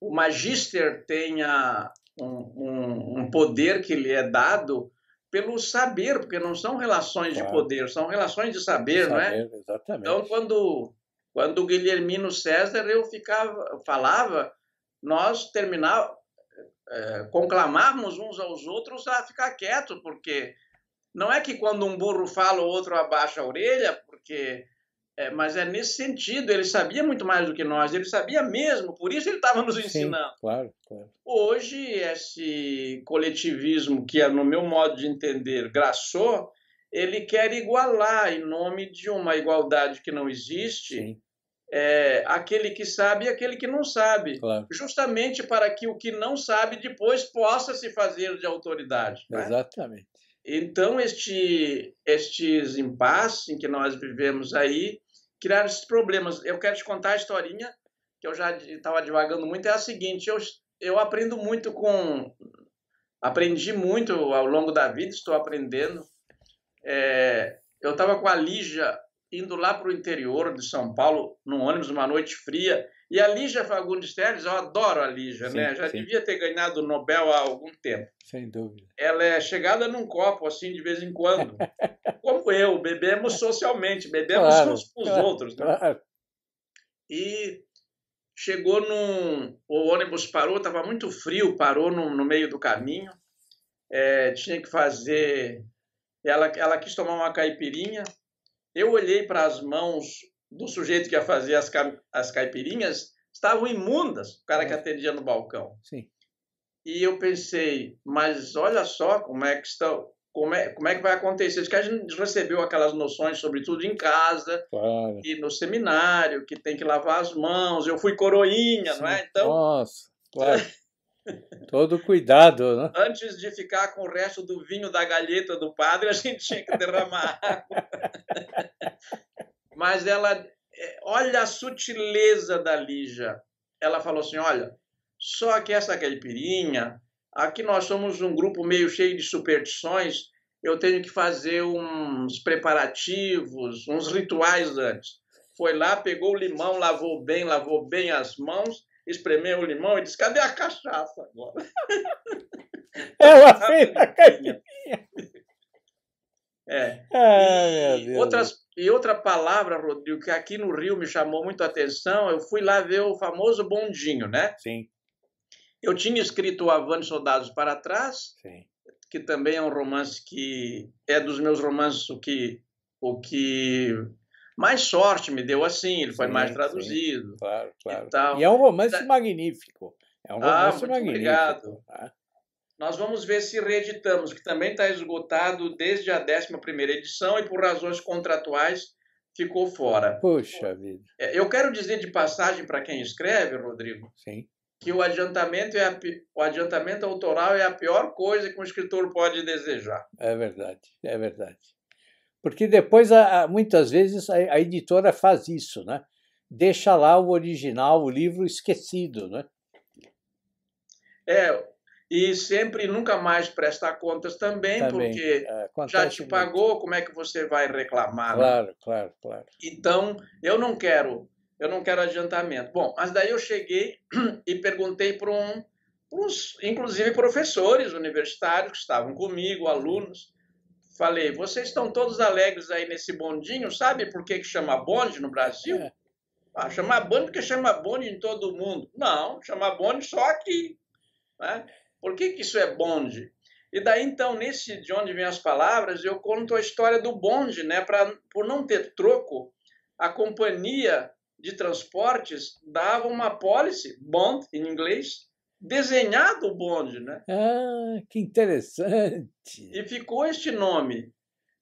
o magister tenha um, um, um, poder que lhe é dado pelo saber, porque não são relações claro. de poder, são relações de saber, de saber não é? Exatamente. Então, quando quando o Guilhermino César eu ficava, falava, nós terminava, é, conclamávamos uns aos outros a ficar quieto, porque não é que quando um burro fala o outro abaixa a orelha, porque é, mas é nesse sentido, ele sabia muito mais do que nós, ele sabia mesmo, por isso ele estava nos ensinando. Sim, claro, claro. Hoje, esse coletivismo que, no meu modo de entender, graçou, ele quer igualar, em nome de uma igualdade que não existe, é, aquele que sabe e aquele que não sabe. Claro. Justamente para que o que não sabe depois possa se fazer de autoridade. Né? Exatamente. Então, este, estes impasses em que nós vivemos aí criaram esses problemas. Eu quero te contar a historinha que eu já estava divagando muito. É a seguinte: eu, eu aprendo muito com. Aprendi muito ao longo da vida, estou aprendendo é, eu estava com a Lígia indo lá para o interior de São Paulo, num ônibus, uma noite fria, e a Lígia Fagundes Teles, eu adoro a Lígia, sim, né? Já sim. devia ter ganhado o Nobel há algum tempo. Sem dúvida. Ela é chegada num copo, assim, de vez em quando. Como eu, bebemos socialmente, bebemos claro, uns com os claro, outros. Né? Claro. E chegou num... O ônibus parou, estava muito frio, parou no, no meio do caminho. É, tinha que fazer ela, ela quis tomar uma caipirinha. Eu olhei para as mãos do sujeito que ia fazer as, as caipirinhas, estavam imundas, o cara que é. atendia no balcão. Sim. E eu pensei, mas olha só como é que estão, como é, como é que vai acontecer? Que a gente recebeu aquelas noções, sobretudo em casa claro. e no seminário, que tem que lavar as mãos. Eu fui coroinha, Sim. não é? Então, Nossa, claro. Todo cuidado, né? Antes de ficar com o resto do vinho da galheta do padre, a gente tinha que derramar água. Mas ela, é, olha a sutileza da Lígia. Ela falou assim: olha, só que essa caipirinha, aqui nós somos um grupo meio cheio de superstições, eu tenho que fazer uns preparativos, uns rituais antes. Foi lá, pegou o limão, lavou bem, lavou bem as mãos espremeu o limão e disse: cadê a cachaça agora? Ela fez a né? caipirinha. É. e, outras, e outra palavra, Rodrigo, que aqui no Rio me chamou muito a atenção, eu fui lá ver o famoso bondinho, né? Sim. Eu tinha escrito O Havana Soldados para Trás, Sim. que também é um romance que é dos meus romances o que, o que mais sorte me deu assim, ele foi sim, mais traduzido. Sim, claro, claro. E, tal. e é um romance tá. magnífico. É um ah, romance ah, magnífico. Obrigado. Tá? Nós vamos ver se reeditamos, que também está esgotado desde a 11 edição e por razões contratuais ficou fora. Puxa vida. É, eu quero dizer de passagem para quem escreve, Rodrigo, Sim. que o adiantamento, é a, o adiantamento autoral é a pior coisa que um escritor pode desejar. É verdade, é verdade. Porque depois, muitas vezes, a, editora faz isso, né? Deixa lá o original, o livro esquecido, né? É, e sempre nunca mais prestar contas também, também porque é, já te muito. pagou, como é que você vai reclamar? Né? Claro, né? claro, claro. Então, eu não quero, eu não quero adiantamento. Bom, mas daí eu cheguei e perguntei para um, uns, inclusive professores universitários que estavam comigo, alunos, Falei, vocês estão todos alegres aí nesse bondinho, sabe por que, que chama bonde no Brasil? É. Ah, chamar bonde porque chama bonde em todo mundo. Não, chama bonde só aqui. Né? Por que, que isso é bonde? E daí, então, nesse de onde vêm as palavras, eu conto a história do bonde, né? Pra, por não ter troco, a companhia de transportes dava uma policy, bond em inglês, desenhado o bonde, né? Ah, que interessante! E ficou este nome.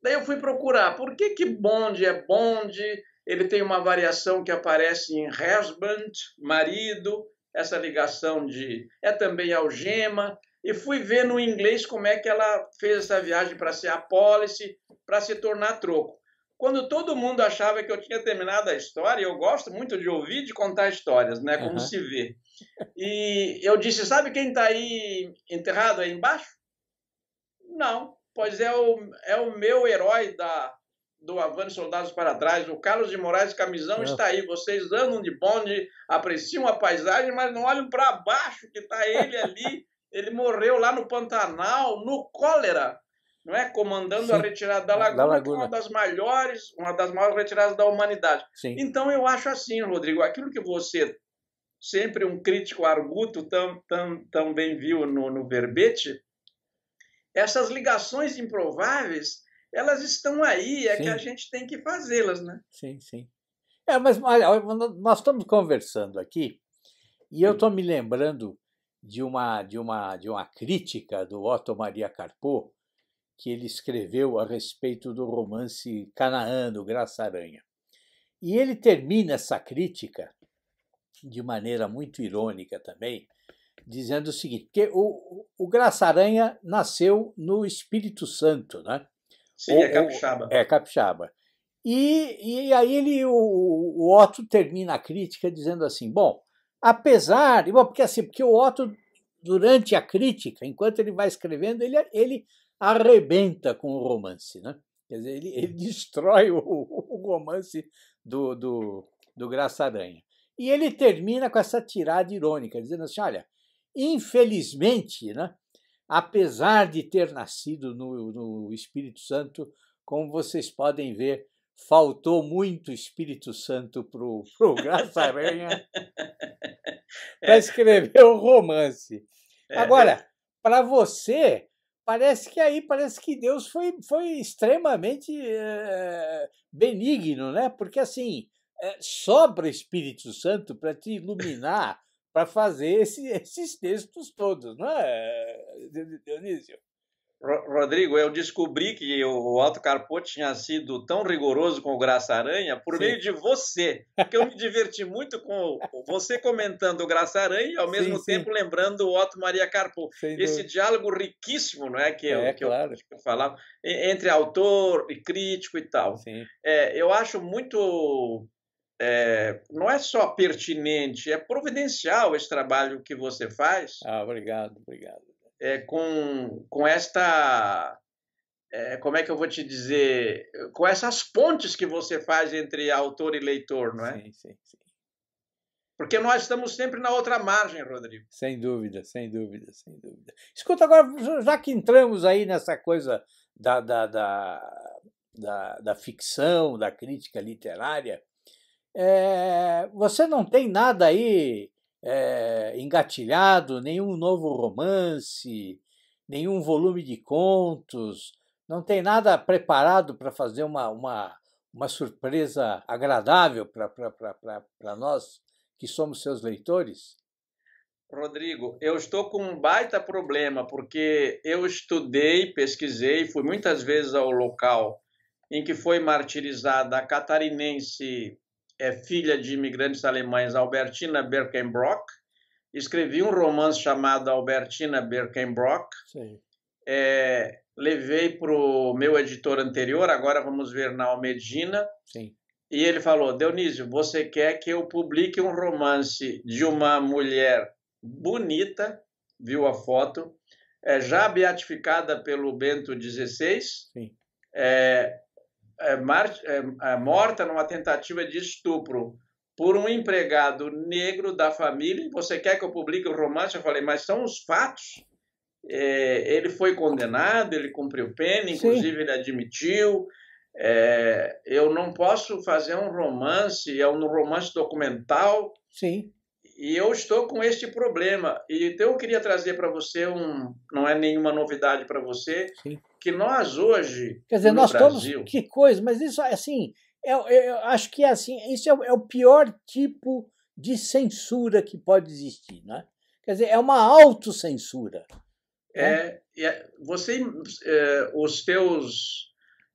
Daí eu fui procurar por que, que bonde é bonde, ele tem uma variação que aparece em husband, marido, essa ligação de. é também algema. E fui ver no inglês como é que ela fez essa viagem para ser apólice, para se tornar troco quando todo mundo achava que eu tinha terminado a história, eu gosto muito de ouvir de contar histórias, né? Como uhum. se vê. E eu disse: sabe quem está aí enterrado aí embaixo? Não, pois é o, é o meu herói da, do avante Soldados para Trás, o Carlos de Moraes Camisão está aí. Vocês andam de bonde, apreciam a paisagem, mas não olham para baixo que está ele ali. ele morreu lá no Pantanal, no cólera não é? Comandando Sim. a retirada da Laguna, da Laguna. É uma das maiores, uma das maiores retiradas da humanidade. Sim. Então eu acho assim, Rodrigo, aquilo que você sempre um crítico arguto tão, tão, tão bem viu no, no verbete, essas ligações improváveis, elas estão aí, é sim. que a gente tem que fazê-las, né? Sim, sim. É, mas olha, nós estamos conversando aqui e eu estou me lembrando de uma, de, uma, de uma crítica do Otto Maria Carpo que ele escreveu a respeito do romance Canaã, do Graça Aranha. E ele termina essa crítica de maneira muito irônica também, dizendo o seguinte, que o, o Graça Aranha nasceu no Espírito Santo, né? Sim, é capixaba. é capixaba. E, e aí ele, o, o Otto termina a crítica dizendo assim, bom, apesar, bom, porque assim, porque o Otto durante a crítica, enquanto ele vai escrevendo, ele, ele arrebenta com o romance. Né? Quer dizer, ele, ele destrói o, o, romance do, do, do Graça Aranha. E ele termina com essa tirada irônica, dizendo assim: olha, infelizmente, né, apesar de ter nascido no, no Espírito Santo, como vocês podem ver, faltou muito Espírito Santo pro, o Graça Aranha para escrever o romance. É. Agora, para você, parece que aí parece que Deus foi, foi extremamente é, benigno, né? Porque assim é, sobra Espírito Santo para te iluminar, para fazer esse, esses textos todos, não é, Dionísio? Rodrigo, eu descobri que o Alto Carpô tinha sido tão rigoroso com o Graça Aranha por Sim. meio de você. Porque eu me diverti muito com você comentando o Graça Aranha e ao mesmo sim, tempo lembrando o Otto Maria Carpô. Esse diálogo riquíssimo, não é? Que, é, eu, que claro. eu, eu falava, entre autor e crítico e tal. É, eu acho muito. É, não é só pertinente, é providencial esse trabalho que você faz. Ah, obrigado, obrigado é, com, com esta. É, como é que eu vou te dizer? Com essas pontes que você faz entre autor e leitor, não é? Sim, sim, sim. Porque nós estamos sempre na outra margem, Rodrigo. Sem dúvida, sem dúvida, sem dúvida. Escuta, agora, já que entramos aí nessa coisa da, da, da, da, da ficção, da crítica literária, é, você não tem nada aí é, engatilhado, nenhum novo romance, nenhum volume de contos, não tem nada preparado para fazer uma, uma, uma surpresa agradável para nós que somos seus leitores? Rodrigo, eu estou com um baita problema, porque eu estudei, pesquisei, fui muitas vezes ao local em que foi martirizada a catarinense é filha de imigrantes alemães Albertina Birkenbrock. Escrevi um romance chamado Albertina Birkenbrock. É, levei para o meu editor anterior, agora vamos ver na Almedina. Sim. E ele falou: Dionísio, você quer que eu publique um romance de uma mulher bonita, viu a foto, é, já beatificada pelo Bento XVI, é, é, é, é, morta numa tentativa de estupro por um empregado negro da família. Você quer que eu publique o romance? Eu falei, mas são os fatos. É, ele foi condenado, ele cumpriu pena, inclusive Sim. ele admitiu. É, eu não posso fazer um romance, é um romance documental. Sim. E eu estou com este problema. Então eu queria trazer para você um, não é nenhuma novidade para você, Sim que nós hoje. Quer dizer, nós Brasil... Que coisa, mas isso, assim, eu, é, eu, é, eu acho que é assim, isso é, é, o pior tipo de censura que pode existir, né? Quer dizer, é uma autocensura. Né? É, né? é, você, é, os teus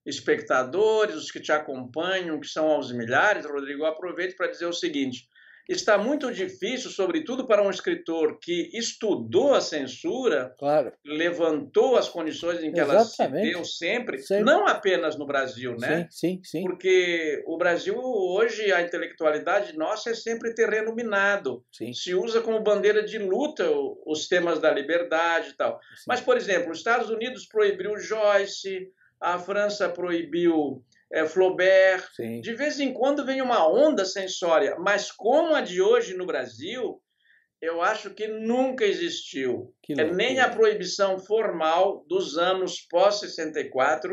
espectadores, os que te acompanham, que são aos milhares, Rodrigo, aproveito para dizer o seguinte: está muito difícil, sobretudo para um escritor que estudou a censura, claro. levantou as condições em que Exatamente. ela se deu sempre, sempre, não apenas no Brasil, né? Sim, sim, sim. Porque o Brasil hoje, a intelectualidade nossa é sempre terreno minado. Sim. Se usa como bandeira de luta os temas da liberdade e tal. Sim. Mas, por exemplo, os Estados Unidos proibiu Joyce, a França proibiu é, Flaubert. Sim. De vez em quando vem uma onda sensória, mas como a de hoje no Brasil, eu acho que nunca existiu. Que é, nem a proibição formal dos anos pós-64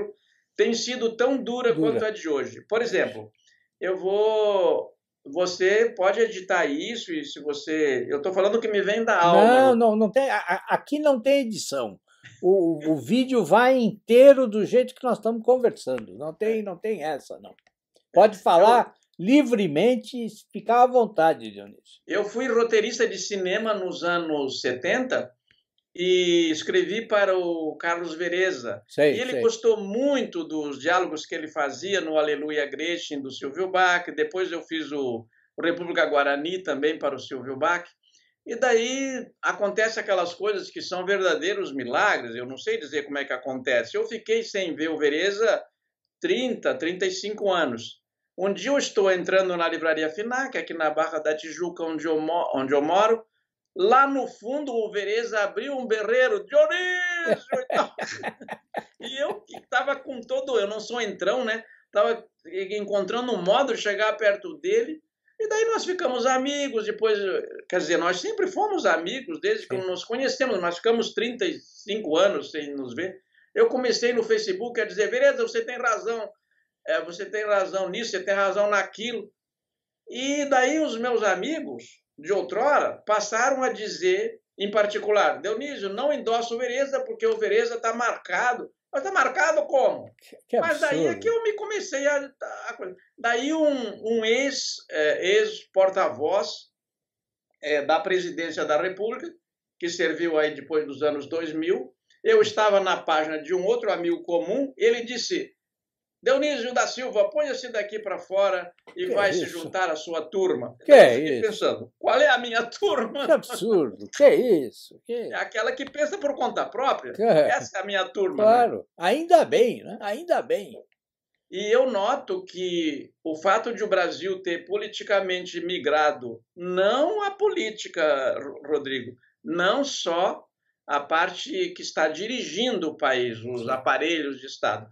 tem sido tão dura, dura, quanto a de hoje. Por exemplo, eu vou. Você pode editar isso e se você. Eu estou falando que me vem da alma. Não, não, não tem. aqui não tem edição o, o vídeo vai inteiro do jeito que nós estamos conversando. Não tem, não tem essa, não. Pode é, falar eu, livremente e ficar à vontade, Dionísio. Eu fui roteirista de cinema nos anos 70 e escrevi para o Carlos Vereza. Sei, e ele sei. gostou muito dos diálogos que ele fazia no Aleluia Gretchen do Silvio Bach. Depois eu fiz o, o República Guarani também para o Silvio Bach. E daí acontece aquelas coisas que são verdadeiros milagres, eu não sei dizer como é que acontece. Eu fiquei sem ver o Vereza 30, 35 anos. Um dia eu estou entrando na livraria FINAC, aqui na Barra da Tijuca, onde eu, onde eu moro, lá no fundo o Vereza abriu um berreiro, Dionísio! e eu que estava com todo, eu não sou entrão, né? Estava encontrando um modo de chegar perto dele, e daí nós ficamos amigos, depois, quer dizer, nós sempre fomos amigos desde que Sim. nos conhecemos, nós ficamos 35 anos sem nos ver. Eu comecei no Facebook a dizer, Vereza você tem razão, é, você tem razão nisso, você tem razão naquilo. E daí os meus amigos de outrora passaram a dizer, em particular, Dionísio, não endossa o Vereza porque o Vereza está marcado mas está marcado como? Que Mas daí é que eu me comecei a. a daí um, um é, ex-porta-voz é, da presidência da República, que serviu aí depois dos anos 2000, eu estava na página de um outro amigo comum, ele disse: Dionísio da Silva, ponha-se daqui para fora e que vai é se juntar à sua turma. Que então, é isso? pensando, qual é a minha turma? Que absurdo, que é isso? Que... É aquela que pensa por conta própria. É. Essa é a minha turma. Né? Claro, né? ainda bem, né? ainda bem. E eu noto que o fato de o Brasil ter politicamente migrado, não a política, Rodrigo, não só a parte que está dirigindo o país, os aparelhos de Estado,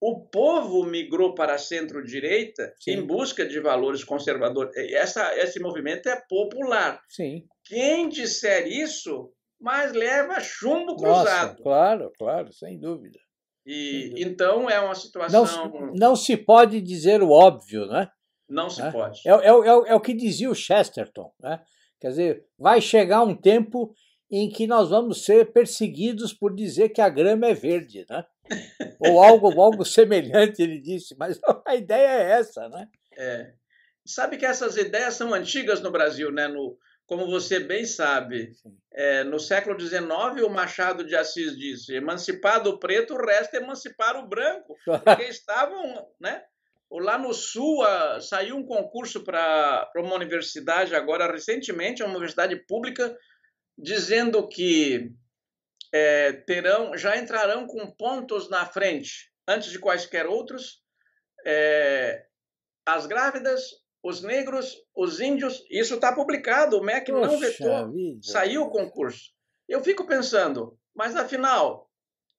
o povo migrou para centro-direita em busca de valores conservadores. Essa, esse movimento é popular. Sim. Quem disser isso, mas leva chumbo cruzado. Nossa, claro, claro, sem dúvida. E sem dúvida. então é uma situação. Não, não, se pode dizer o óbvio, né? Não se é? pode. É, é, é, é, o que dizia o Chesterton, né? Quer dizer, vai chegar um tempo em que nós vamos ser perseguidos por dizer que a grama é verde, né? ou algo, algo semelhante, ele disse, mas a ideia é essa, né? É. Sabe que essas ideias são antigas no Brasil, né? No, como você bem sabe, é, no século XIX o Machado de Assis disse: emancipado o preto, o resto é emancipar o branco, porque estavam, né? Lá no Sul a, saiu um concurso para uma universidade agora recentemente, uma universidade pública, dizendo que é, terão, já entrarão com pontos na frente, antes de quaisquer outros, é, as grávidas, os negros, os índios. Isso está publicado, o MEC Poxa não vetou, vida. saiu o concurso. Eu fico pensando, mas afinal,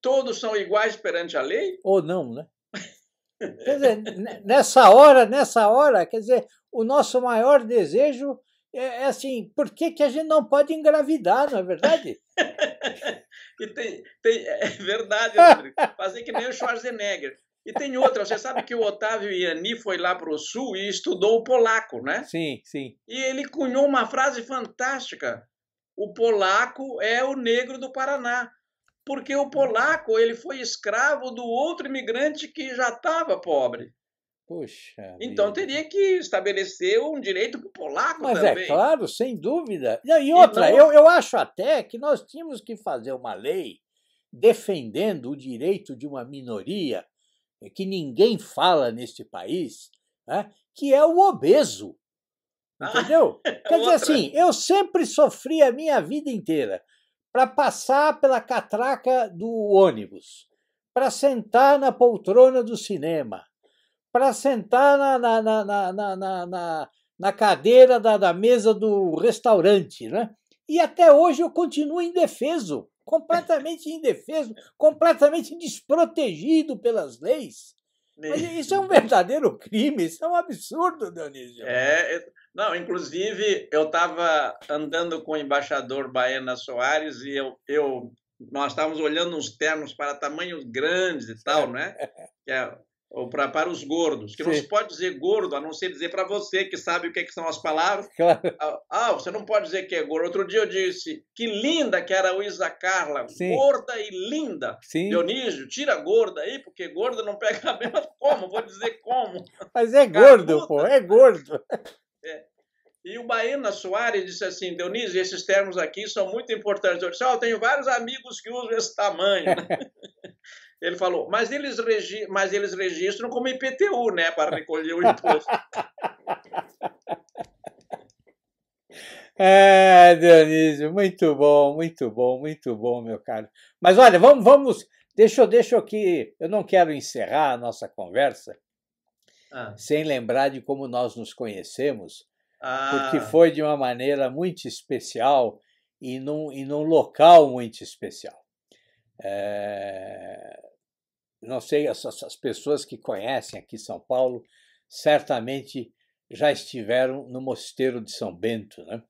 todos são iguais perante a lei? Ou não, né? Quer dizer, nessa hora, nessa hora, quer dizer, o nosso maior desejo é, é assim, por que, que a gente não pode engravidar, não é verdade? E tem, tem, é verdade, Rodrigo. Fazer que nem o Schwarzenegger. E tem outra, você sabe que o Otávio Iani foi lá para o Sul e estudou o polaco, né? Sim, sim. E ele cunhou uma frase fantástica. O polaco é o negro do Paraná. Porque o polaco ele foi escravo do outro imigrante que já estava pobre. Poxa. Então vida. teria que estabelecer um direito para o polaco Mas é também. Mas é claro, sem dúvida. E então outra, e não... eu, eu acho até que nós tínhamos que fazer uma lei defendendo o direito de uma minoria eh, que ninguém fala neste país, né, que é o obeso. Ah, Entendeu? Ah, Quer dizer assim, eu sempre sofri a minha vida inteira para passar pela catraca do ônibus, para sentar na poltrona do cinema, para sentar na, na, na, na, na, na, cadeira da, da mesa do restaurante. Né? E até hoje eu continuo indefeso, completamente indefeso, completamente desprotegido pelas leis. Mas isso é um verdadeiro crime, isso é um absurdo, Dionísio. É, não, inclusive eu estava andando com o embaixador Baena Soares e eu, eu nós estávamos olhando uns ternos para tamanhos grandes e tal, né? Que é ou pra, para os gordos, que Sim. não se pode dizer gordo, a não ser dizer para você que sabe o que, é que são as palavras. Claro. Ah, ah, você não pode dizer que é gordo. Outro dia eu disse que linda que era a Luísa Carla, Sim. gorda e linda. Sim. Dionísio, tira gorda aí, porque gorda não pega a mesma. Como? Vou dizer como. Mas é gordo, pô, é gordo. E o Baena Soares disse assim, Dionísio, esses termos aqui são muito importantes. Eu disse, oh, eu tenho vários amigos que usam esse tamanho. Ele falou, mas eles, regi mas eles registram como IPTU, né, para recolher o imposto. É, Dionísio, muito bom, muito bom, muito bom, meu caro. Mas olha, vamos, vamos, deixa eu, deixa eu aqui, eu não quero encerrar a nossa conversa ah. sem lembrar de como nós nos conhecemos ah. Porque foi de uma maneira muito especial e num, e num local muito especial. É... Não sei, as, as pessoas que conhecem aqui São Paulo certamente já estiveram no Mosteiro de São Bento, né?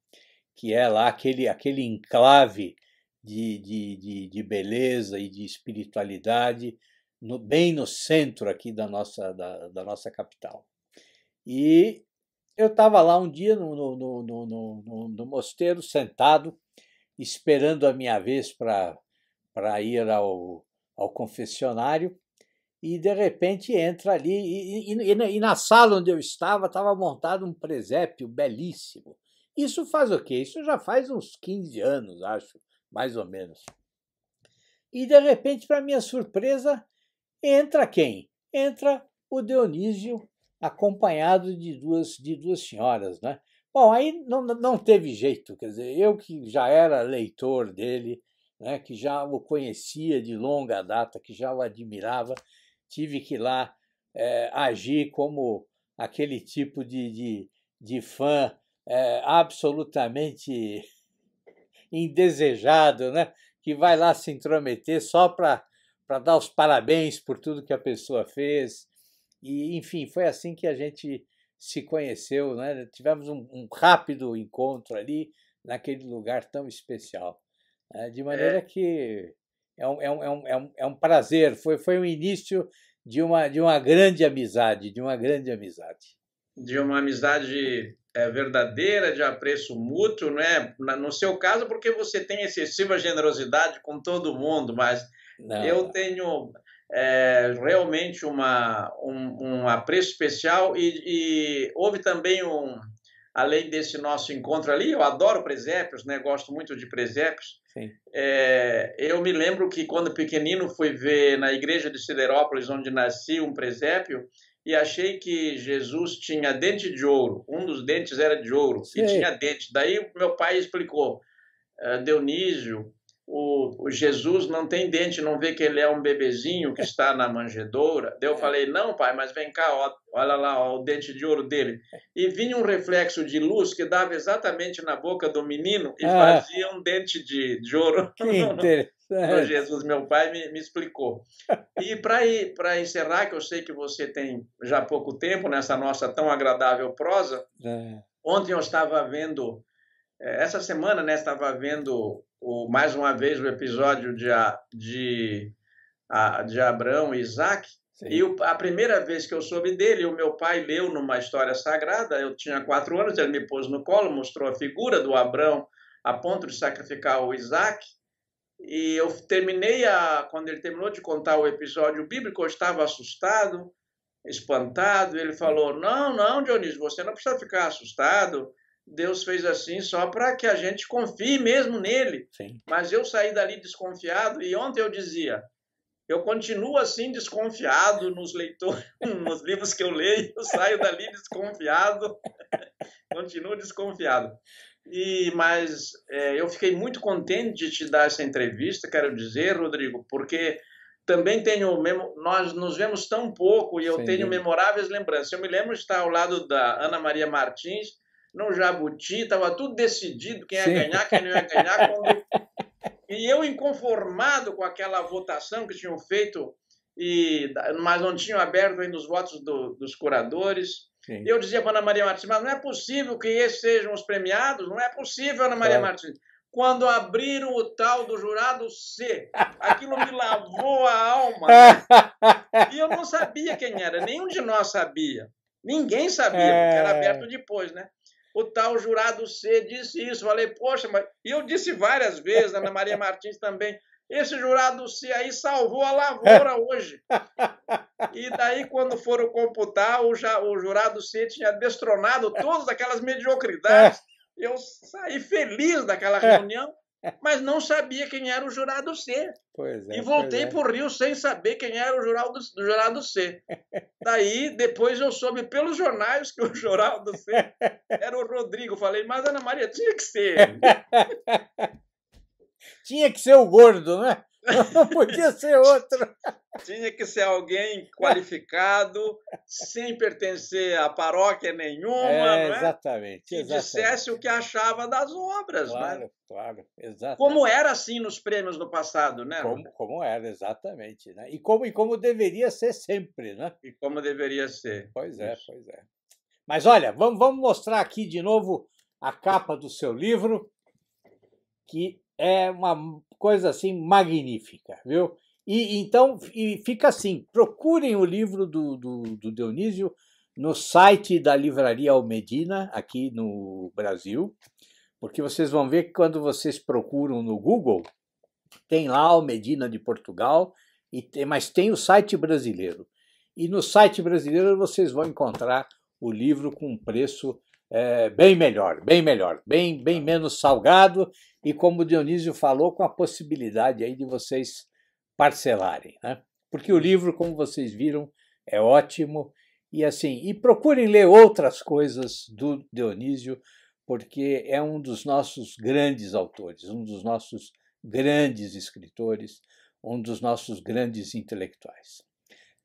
que é lá aquele, aquele enclave de, de, de, de beleza e de espiritualidade no, bem no centro aqui da nossa, da, da nossa capital. E eu estava lá um dia no, no, no, no, mosteiro, sentado, esperando a minha vez para ir ao, ao confessionário, e de repente entra ali, e, e, e, e na sala onde eu estava, estava montado um presépio belíssimo. Isso faz o quê? Isso já faz uns 15 anos, acho, mais ou menos. E de repente, para minha surpresa, entra quem? Entra o Dionísio acompanhado de duas, de duas senhoras, né? Bom, aí não, não teve jeito, quer dizer, eu que já era leitor dele, né, que já o conhecia de longa data, que já o admirava, tive que lá é, agir como aquele tipo de, de, de fã é, absolutamente indesejado, né, que vai lá se intrometer só para dar os parabéns por tudo que a pessoa fez, e, enfim, foi assim que a gente se conheceu, né? Tivemos um, um rápido encontro ali, naquele lugar tão especial. Né? De maneira é. que é, é um, é, um, é, um, é, um, prazer, foi, foi o início de uma, de uma grande amizade, de uma grande amizade. De uma amizade eh, verdadeira, de apreço mútuo, né? No seu caso, porque você tem excessiva generosidade com todo mundo, mas Não. eu tenho é, realmente uma, um, um apreço especial e, e, houve também um além desse nosso encontro ali eu adoro presépios né gosto muito de presépios é, eu me lembro que quando pequenino fui ver na igreja de Siderópolis onde nasci um presépio e achei que Jesus tinha dente de ouro um dos dentes era de ouro Sim. e tinha dente daí meu pai explicou ah, Dionísio o, o, Jesus não tem dente, não vê que ele é um bebezinho que está na manjedoura. Daí eu é. falei, não, pai, mas vem cá, ó, olha lá ó, o dente de ouro dele. E vinha um reflexo de luz que dava exatamente na boca do menino e ah. fazia um dente de, de ouro. Que interessante. então, Jesus, meu pai, me, me explicou. E para encerrar, que eu sei que você tem já pouco tempo nessa nossa tão agradável prosa, é. ontem eu estava vendo, eh, essa semana, né, estava vendo o, mais uma vez o episódio de, de, de Abraão e Isaac. Sim. E a primeira vez que eu soube dele, o meu pai leu numa história sagrada, eu tinha quatro anos, ele me pôs no colo, mostrou a figura do Abraão a ponto de sacrificar o Isaac. E eu terminei, a, quando ele terminou de contar o episódio bíblico, eu estava assustado, espantado. Ele falou: Não, não, Dionísio, você não precisa ficar assustado. Deus fez assim só para que a gente confie mesmo nele. Sim. Mas eu saí dali desconfiado e ontem eu dizia, eu continuo assim desconfiado nos leitores, nos livros que eu leio, eu saio dali desconfiado, continuo desconfiado. E mas é, eu fiquei muito contente de te dar essa entrevista, quero dizer, Rodrigo, porque também tenho nós nos vemos tão pouco e eu Sim. tenho memoráveis lembranças. Eu me lembro de estar ao lado da Ana Maria Martins no Jabuti, estava tudo decidido quem ia Sim. ganhar, quem não ia ganhar. E eu inconformado com aquela votação que tinham feito, e mas não tinham aberto ainda os votos do, dos curadores. Sim. Eu dizia para Ana Maria Martins, mas não é possível que esses sejam os premiados, não é possível, Ana Maria claro. Martins quando abriram o tal do jurado C. Aquilo me lavou a alma. Né? E eu não sabia quem era, nenhum de nós sabia. Ninguém sabia, porque era é. aberto depois, né? o tal jurado C disse isso. Falei, poxa, mas. E eu disse várias vezes, Ana Maria Martins também. Esse jurado C aí salvou a lavoura hoje. E daí, quando foram computar, o, já, o jurado C tinha destronado todas aquelas mediocridades. É. Eu saí feliz daquela reunião mas não sabia quem era o jurado C. Pois é, e voltei para é. o Rio sem saber quem era o jurado, o jurado C. Daí, depois eu soube pelos jornais que o jurado C era o Rodrigo. Falei, mas Ana Maria, tinha que ser. tinha que ser o gordo, né? podia ser outro. Tinha que ser alguém qualificado, sem pertencer a paróquia nenhuma, é, não é? Exatamente. Que exatamente. dissesse o que achava das obras, né? claro, né? Claro, exatamente. Como era assim nos prêmios do passado, né? Como, como era, exatamente. Né? E, como, e como deveria ser sempre, né? E como deveria ser. Pois é, Isso. pois é. Mas olha, vamos, vamos mostrar aqui de novo a capa do seu livro, que é uma coisa assim magnífica, viu? E então e fica assim: procurem o livro do, do, do Dionísio no site da Livraria Almedina, aqui no Brasil, porque vocês vão ver que quando vocês procuram no Google, tem lá Almedina de Portugal, e tem, mas tem o site brasileiro. E no site brasileiro vocês vão encontrar o livro com preço é, bem melhor, bem melhor, bem, bem tá. menos salgado e, como o Dionísio falou, com a possibilidade aí de vocês parcelarem. Né? Porque o livro, como vocês viram, é ótimo e assim e procurem ler outras coisas do Dionísio porque é um dos nossos grandes autores, um dos nossos grandes escritores, um dos nossos grandes intelectuais.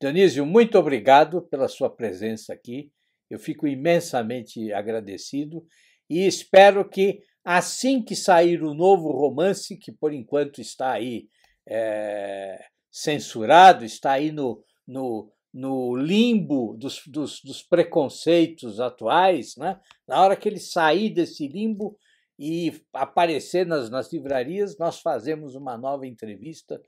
Dionísio, muito obrigado pela sua presença aqui eu fico imensamente agradecido e espero que, assim que sair o novo romance, que por enquanto está aí é, censurado, está aí no, no, no limbo dos, dos, dos, preconceitos atuais, né? na hora que ele sair desse limbo e aparecer nas, nas livrarias, nós fazemos uma nova entrevista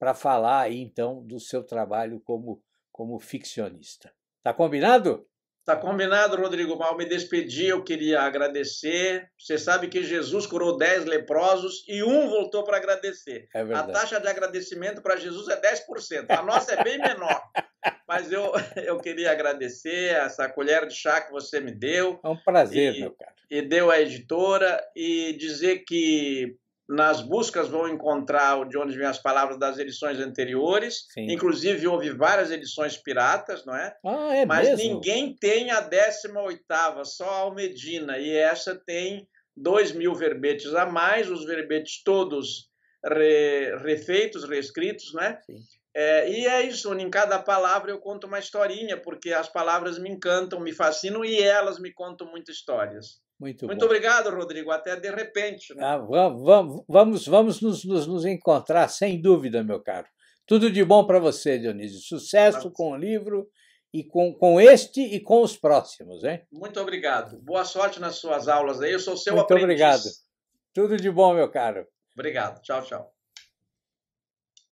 para falar aí, então do seu trabalho como, como ficcionista. Tá combinado? Tá combinado, Rodrigo. Mal me despedi, eu queria agradecer. Você sabe que Jesus curou dez leprosos e um voltou para agradecer. É a taxa de agradecimento para Jesus é 10%. A nossa é bem menor. Mas eu, eu queria agradecer essa colher de chá que você me deu. É um prazer, e, meu cara. E deu à editora e dizer que nas buscas vão encontrar de onde vêm as palavras das edições anteriores. Sim. Inclusive, houve várias edições piratas, não é? Ah, é Mas mesmo? ninguém tem a 18 só a Almedina. E essa tem 2 mil verbetes a mais, os verbetes todos re, refeitos, reescritos, né? Sim. É, e é isso, em cada palavra eu conto uma historinha, porque as palavras me encantam, me fascinam e elas me contam muitas histórias. Muito, Muito bom. obrigado, Rodrigo. Até de repente. Né? Ah, vamos, vamos, vamos nos, nos, nos, encontrar, sem dúvida, meu caro. Tudo de bom para você, Dionísio. Sucesso vamos. com o livro e com, com este e com os próximos, hein? Muito obrigado. Boa sorte nas suas aulas aí. Eu sou seu Muito aprendiz. Muito obrigado. Tudo de bom, meu caro. Obrigado. Tchau, tchau.